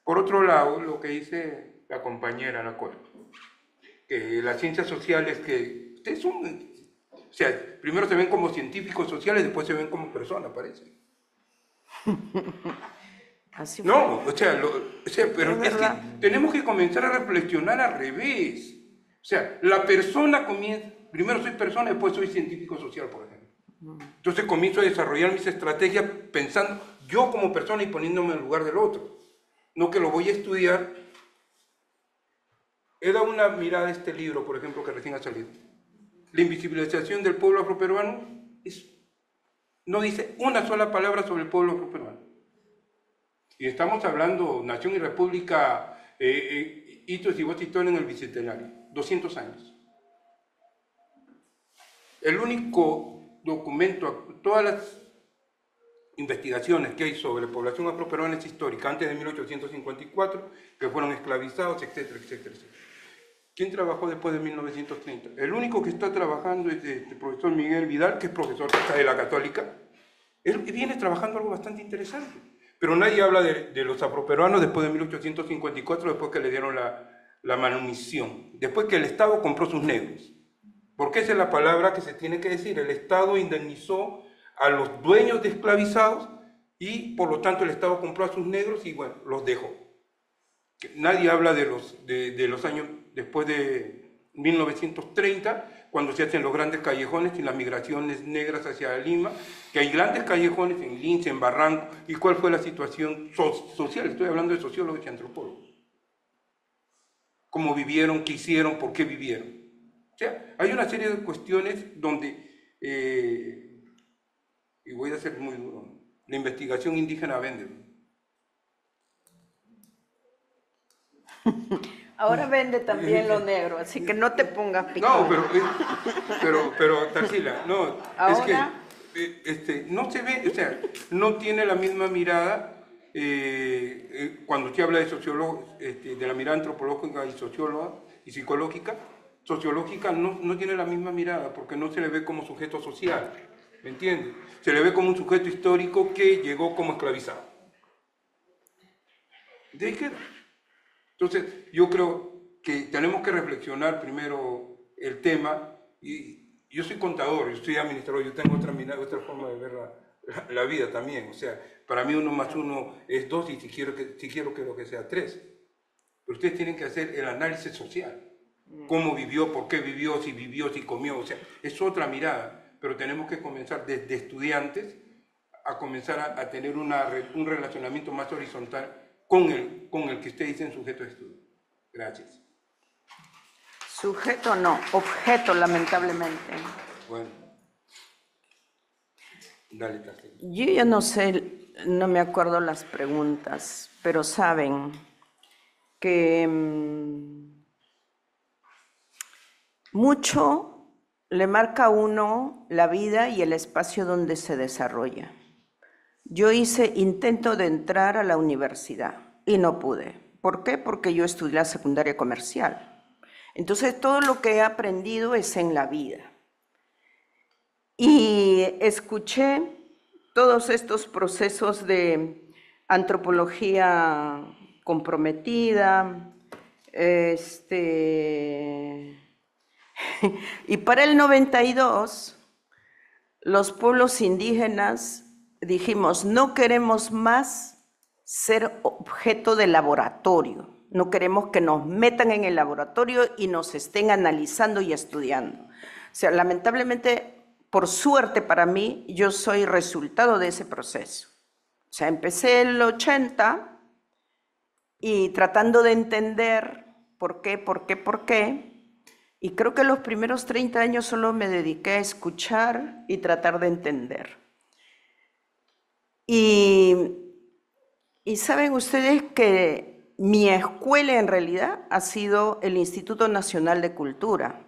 Por otro lado, lo que dice la compañera, la cual, que las ciencias sociales, que o sea, primero se ven como científicos sociales, después se ven como personas, parece. [LAUGHS] no, o sea, pero tenemos que comenzar a reflexionar al revés. O sea, la persona comienza, primero soy persona, después soy científico social, por ejemplo. Mm. Entonces comienzo a desarrollar mis estrategias pensando yo como persona y poniéndome en lugar del otro no que lo voy a estudiar. he dado una mirada a este libro, por ejemplo, que recién ha salido. La invisibilización del pueblo afroperuano no dice una sola palabra sobre el pueblo afroperuano. Y estamos hablando Nación y República, eh, eh hitos y botitón en el Bicentenario, 200 años. El único documento, todas las investigaciones que hay sobre la población afroperuana es histórica, antes de 1854, que fueron esclavizados, etcétera, etcétera, etcétera. ¿Quién trabajó después de 1930? El único que está trabajando es el este profesor Miguel Vidal, que es profesor de la Católica. Él viene trabajando algo bastante interesante. Pero nadie habla de, los afroperuanos después de 1854, después que le dieron la, la manumisión, después que el Estado compró sus negros. Porque esa es la palabra que se tiene que decir. El Estado indemnizó a los dueños de esclavizados y por lo tanto el Estado compró a sus negros y bueno, los dejó. Nadie habla de los, de, los años después de 1930, cuando se hacen los grandes callejones y las migraciones negras hacia Lima, que hay grandes callejones en Lince, en Barranco, y cuál fue la situación social, estoy hablando de sociólogos y antropólogos. Cómo vivieron, qué hicieron, por qué vivieron. O sea, hay una serie de cuestiones donde... Eh, y voy a ser muy duro, la investigación indígena vende. [LAUGHS] Ahora vende también lo negro, así que no te pongas pico. No, eh, pero, pero, Tarsila, no, es que eh, este, no se ve, o sea, no tiene la misma mirada eh, cuando usted habla de sociólogo, este, de la mirada antropológica y socióloga y psicológica, sociológica no, no, tiene la misma mirada porque no se le ve como sujeto social. ¿Me entiendes? Se le ve como un sujeto histórico que llegó como esclavizado. ¿De Entonces, yo creo que tenemos que reflexionar primero el tema. Y yo soy contador, yo soy administrador, yo tengo otra, mirada, otra forma de ver la, vida también. O sea, para mí uno más uno es dos y si quiero que, si quiero que lo que sea tres. Pero ustedes tienen que hacer el análisis social. Cómo vivió, por qué vivió, si vivió, si comió. O sea, es otra mirada pero tenemos que comenzar desde estudiantes a comenzar a, tener una, un relacionamiento más horizontal con el, con el que usted dice en sujeto de estudio. Gracias. Sujeto no, objeto lamentablemente. Bueno. Dale, Yo ya no sé, no me acuerdo las preguntas, pero saben que mm, mucho le marca a uno la vida y el espacio donde se desarrolla. Yo hice intento de entrar a la universidad y no pude. ¿Por qué? Porque yo estudié la secundaria comercial. Entonces todo lo que he aprendido es en la vida. Y escuché todos estos procesos de antropología comprometida, este, [LAUGHS] y para el 92, los pueblos indígenas dijimos, no queremos más ser objeto de laboratorio, no queremos que nos metan en el laboratorio y nos estén analizando y estudiando. O sea, lamentablemente, por suerte para mí, yo soy resultado de ese proceso. O sea, empecé el 80 y tratando de entender por qué, por qué, por qué, y creo que los primeros 30 años solo me dediqué a escuchar y tratar de entender. Y, y saben ustedes que mi escuela en realidad ha sido el Instituto Nacional de Cultura,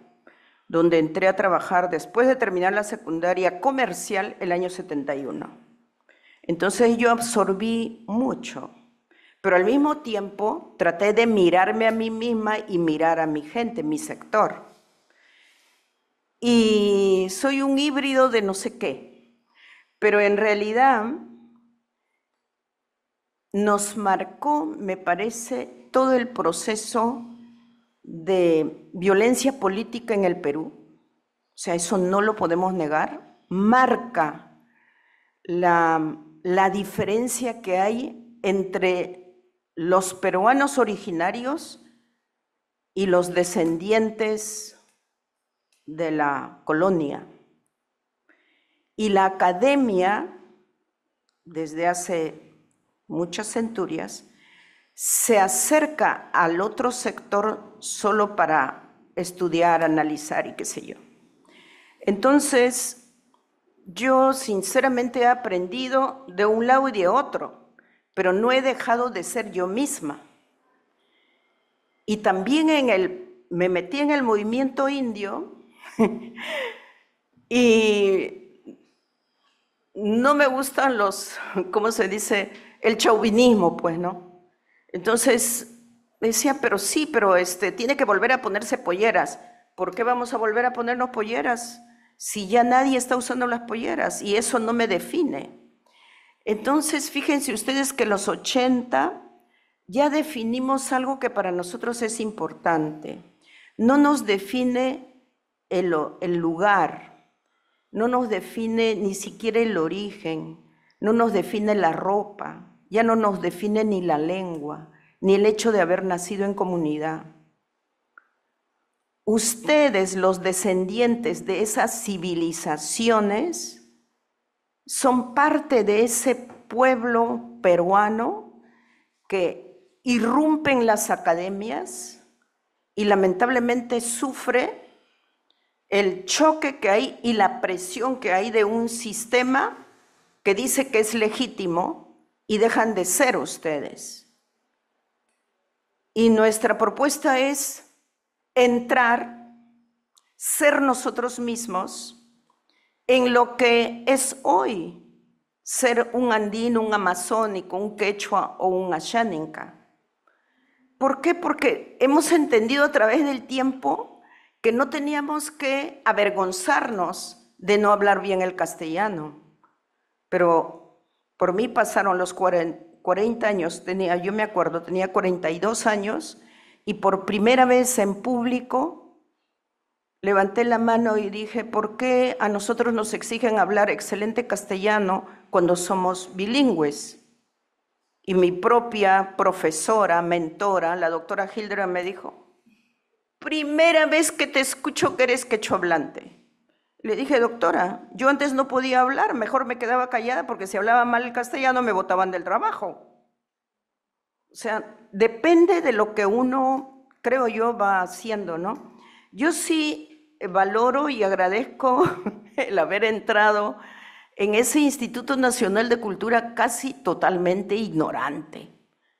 donde entré a trabajar después de terminar la secundaria comercial el año 71. Entonces yo absorbí mucho pero al mismo tiempo traté de mirarme a mí misma y mirar a mi gente, mi sector. Y soy un híbrido de no sé qué, pero en realidad nos marcó, me parece, todo el proceso de violencia política en el Perú. O sea, eso no lo podemos negar. Marca la, diferencia que hay entre los peruanos originarios y los descendientes de la colonia. Y la academia, desde hace muchas centurias, se acerca al otro sector solo para estudiar, analizar y qué sé yo. Entonces, yo sinceramente he aprendido de un lado y de otro pero no he dejado de ser yo misma. Y también en el, me metí en el movimiento indio [LAUGHS] y no me gustan los, ¿cómo se dice? El chauvinismo, pues, ¿no? Entonces decía, pero sí, pero este, tiene que volver a ponerse polleras. ¿Por qué vamos a volver a ponernos polleras si ya nadie está usando las polleras? Y eso no me define. Entonces, fíjense ustedes que los 80 ya definimos algo que para nosotros es importante. No nos define el, el lugar, no nos define ni siquiera el origen, no nos define la ropa, ya no nos define ni la lengua, ni el hecho de haber nacido en comunidad. Ustedes, los descendientes de esas civilizaciones, son parte de ese pueblo peruano que irrumpe en las academias y lamentablemente sufre el choque que hay y la presión que hay de un sistema que dice que es legítimo y dejan de ser ustedes. Y nuestra propuesta es entrar, ser nosotros mismos, en lo que es hoy ser un andino, un amazónico, un quechua o un ashaninka. ¿Por qué? Porque hemos entendido a través del tiempo que no teníamos que avergonzarnos de no hablar bien el castellano. Pero por mí pasaron los 40 años, tenía, yo me acuerdo, tenía 42 años y por primera vez en público levanté la mano y dije, ¿por qué a nosotros nos exigen hablar excelente castellano cuando somos bilingües? Y mi propia profesora, mentora, la doctora Hildra, me dijo, primera vez que te escucho que eres quechua hablante. Le dije, doctora, yo antes no podía hablar, mejor me quedaba callada porque si hablaba mal el castellano me botaban del trabajo. O sea, depende de lo que uno, creo yo, va haciendo, ¿no? Yo sí eh, valoro y agradezco [LAUGHS] el haber entrado en ese Instituto Nacional de Cultura casi totalmente ignorante,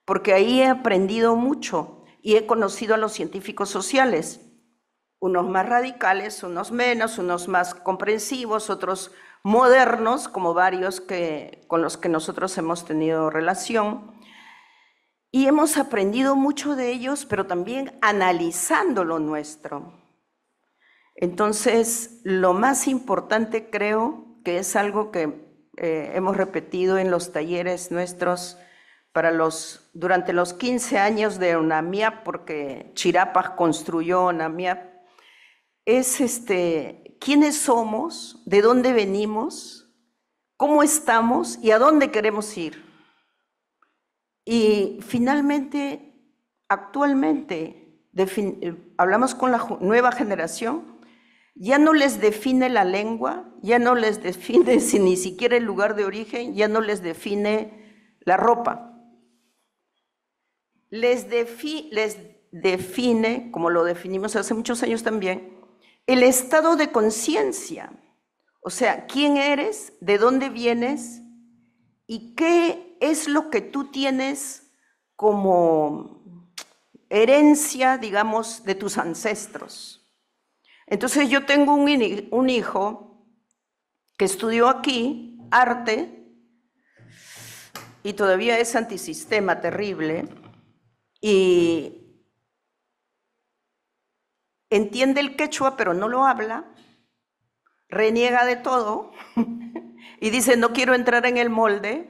porque ahí he aprendido mucho y he conocido a los científicos sociales, unos más radicales, unos menos, unos más comprensivos, otros modernos, como varios que, con los que nosotros hemos tenido relación. Y hemos aprendido mucho de ellos, pero también analizando lo nuestro. Entonces, lo más importante creo que es algo que eh, hemos repetido en los talleres nuestros para los, durante los 15 años de UNAMIAP, porque Chirapas construyó UNAMIAP, es este, quiénes somos, de dónde venimos, cómo estamos y a dónde queremos ir. Y finalmente, actualmente, eh, hablamos con la nueva generación ya no les define la lengua, ya no les define [LAUGHS] ni siquiera el lugar de origen, ya no les define la ropa. Les, les define, como lo definimos hace muchos años también, el estado de conciencia. O sea, quién eres, de dónde vienes y qué es lo que tú tienes como herencia, digamos, de tus ancestros. Entonces yo tengo un, hijo que estudió aquí arte y todavía es antisistema terrible y entiende el quechua pero no lo habla, reniega de todo [LAUGHS] y dice no quiero entrar en el molde.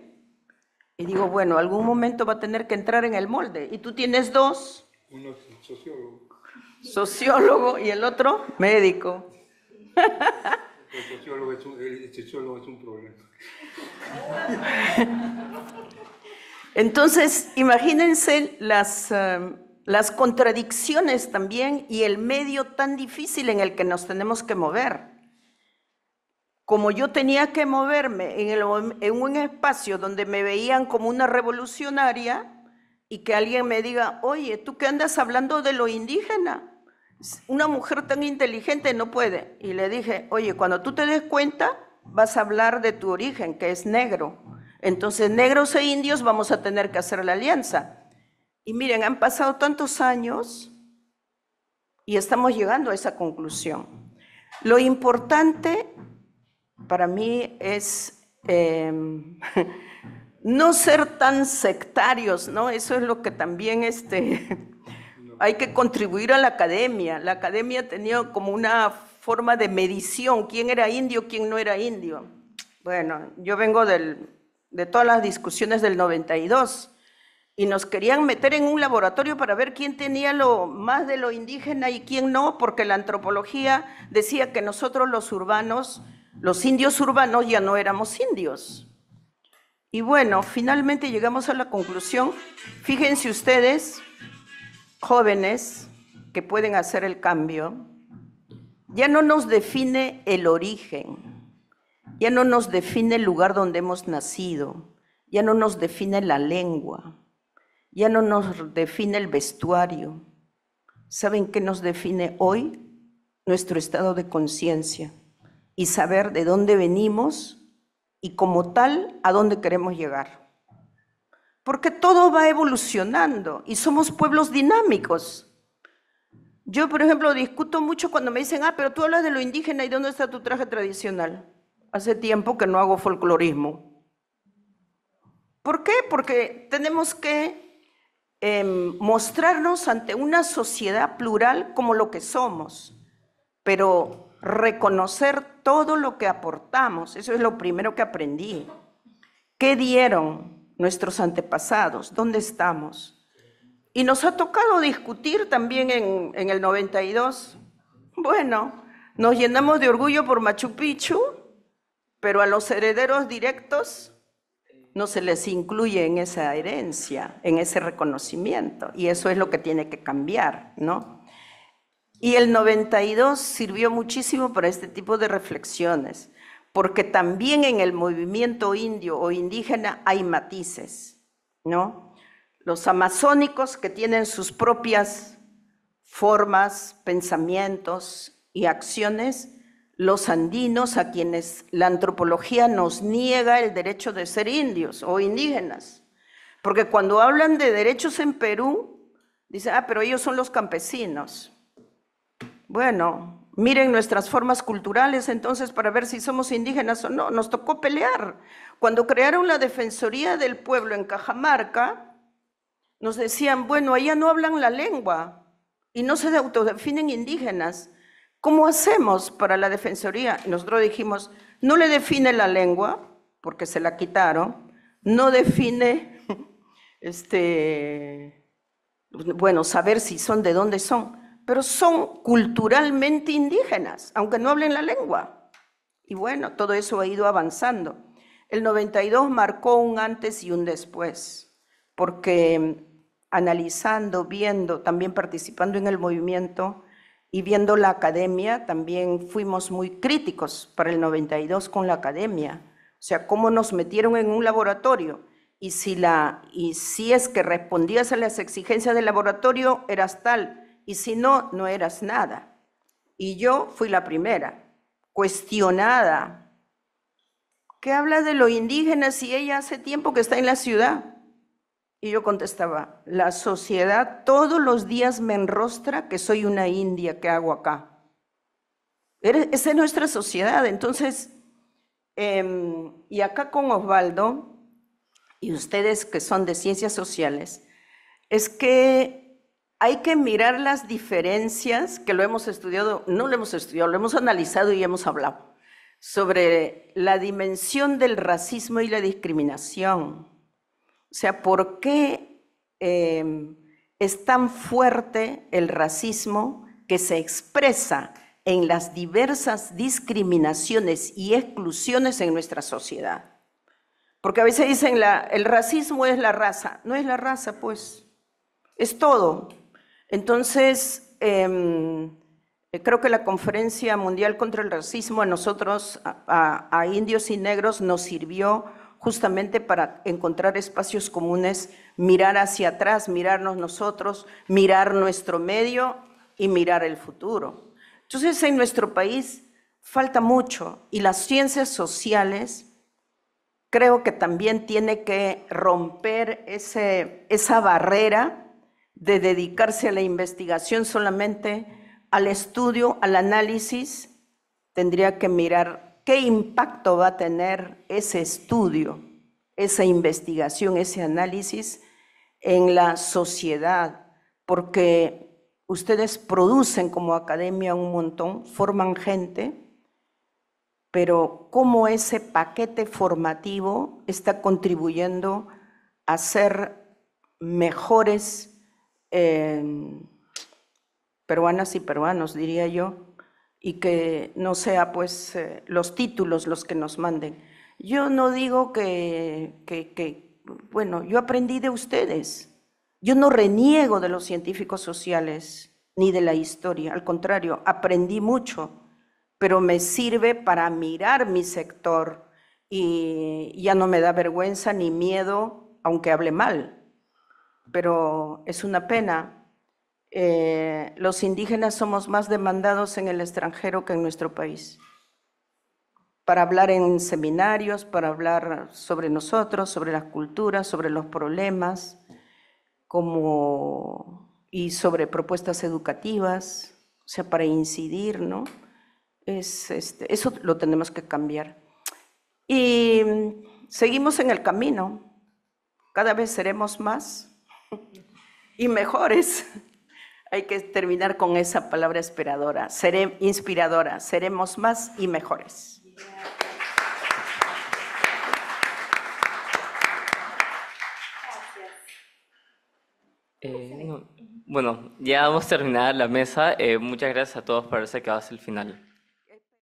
Y digo, bueno, algún momento va a tener que entrar en el molde. Y tú tienes dos. Uno sociólogo y el otro médico. El sociólogo es un, problema. Entonces, imagínense las, eh, las contradicciones también y el medio tan difícil en el que nos tenemos que mover. Como yo tenía que moverme en, el, en un espacio donde me veían como una revolucionaria y que alguien me diga, oye, ¿tú qué andas hablando de lo indígena? una mujer tan inteligente no puede. Y le dije, oye, cuando tú te des cuenta, vas a hablar de tu origen, que es negro. Entonces, negros e indios vamos a tener que hacer la alianza. Y miren, han pasado tantos años y estamos llegando a esa conclusión. Lo importante para mí es em, [LAUGHS] no ser tan sectarios, ¿no? Eso es lo que también este, [LAUGHS] hay que contribuir a la academia. La academia tenía como una forma de medición, quién era indio, quién no era indio. Bueno, yo vengo de todas las discusiones del 92 y nos querían meter en un laboratorio para ver quién tenía más de lo indígena y quién no, porque la antropología decía que nosotros los urbanos, los indios urbanos ya no éramos indios. Y bueno, finalmente llegamos a la conclusión, fíjense ustedes, jóvenes que pueden hacer el cambio, ya no nos define el origen, ya no nos define el lugar donde hemos nacido, ya no nos define la lengua, ya no nos define el vestuario. ¿Saben qué nos define hoy? Nuestro estado de conciencia y saber de dónde venimos y como tal a dónde queremos llegar porque todo va evolucionando y somos pueblos dinámicos. Yo, por ejemplo, discuto mucho cuando me dicen, ah, pero tú hablas de lo indígena y dónde está tu traje tradicional. Hace tiempo que no hago folclorismo. ¿Por qué? Porque tenemos que em, mostrarnos ante una sociedad plural como lo que somos, pero reconocer todo lo que aportamos. Eso es lo primero que aprendí. ¿Qué dieron? nuestros antepasados, dónde estamos. Y nos ha tocado discutir también en, el 92. Bueno, nos llenamos de orgullo por Machu Picchu, pero a los herederos directos no se les incluye en esa herencia, en ese reconocimiento. Y eso es lo que tiene que cambiar, ¿no? Y el 92 sirvió muchísimo para este tipo de reflexiones porque también en el movimiento indio o indígena hay matices, ¿no? Los amazónicos que tienen sus propias formas, pensamientos y acciones, los andinos a quienes la antropología nos niega el derecho de ser indios o indígenas, porque cuando hablan de derechos en Perú, dicen, ah, pero ellos son los campesinos. Bueno, miren nuestras formas culturales entonces para ver si somos indígenas o no. Nos tocó pelear. Cuando crearon la Defensoría del Pueblo en Cajamarca, nos decían, bueno, allá no hablan la lengua y no se autodefinen indígenas. ¿Cómo hacemos para la Defensoría? Nosotros dijimos, no le define la lengua, porque se la quitaron, no define, [LAUGHS] este, bueno, saber si son de dónde son pero son culturalmente indígenas, aunque no hablen la lengua. Y bueno, todo eso ha ido avanzando. El 92 marcó un antes y un después, porque mm, analizando, viendo, también participando en el movimiento y viendo la academia, también fuimos muy críticos para el 92 con la academia. O sea, cómo nos metieron en un laboratorio y si, la, y si es que respondías a las exigencias del laboratorio, eras tal y si no, no eras nada. Y yo fui la primera, cuestionada. ¿Qué habla de lo indígena si ella hace tiempo que está en la ciudad? Y yo contestaba, la sociedad todos los días me enrostra que soy una india, que hago acá? Esa es nuestra sociedad. Entonces, em, y acá con Osvaldo, y ustedes que son de ciencias sociales, es que hay que mirar las diferencias que lo hemos estudiado, no lo hemos estudiado, lo hemos analizado y hemos hablado sobre la dimensión del racismo y la discriminación. O sea, ¿por qué eh, es tan fuerte el racismo que se expresa en las diversas discriminaciones y exclusiones en nuestra sociedad? Porque a veces dicen el racismo es la raza. No es la raza, pues. Es todo entonces, em, eh, creo que la Conferencia Mundial contra el Racismo a nosotros, a, indios y negros, nos sirvió justamente para encontrar espacios comunes, mirar hacia atrás, mirarnos nosotros, mirar nuestro medio y mirar el futuro. Entonces, en nuestro país falta mucho y las ciencias sociales creo que también tiene que romper esa barrera de dedicarse a la investigación solamente al estudio, al análisis, tendría que mirar qué impacto va a tener ese estudio, esa investigación, ese análisis en la sociedad, porque ustedes producen como academia un montón, forman gente, pero cómo ese paquete formativo está contribuyendo a ser mejores Em, peruanas y peruanos, diría yo, y que no sea pues eh, los títulos los que nos manden. Yo no digo que, que, bueno, yo aprendí de ustedes. Yo no reniego de los científicos sociales ni de la historia, al contrario, aprendí mucho, pero me sirve para mirar mi sector y ya no me da vergüenza ni miedo, aunque hable mal pero es una pena. Eh, los indígenas somos más demandados en el extranjero que en nuestro país, para hablar en seminarios, para hablar sobre nosotros, sobre las culturas, sobre los problemas, y sobre propuestas educativas, o sea, para incidir, ¿no? Este, eso lo tenemos que cambiar. Y mm, seguimos en el camino, cada vez seremos más y mejores. Hay que terminar con esa palabra esperadora, seré inspiradora, seremos más y mejores. Eh, bueno, ya hemos terminado la mesa. Eh, muchas gracias a todos por haberse quedado hasta el final.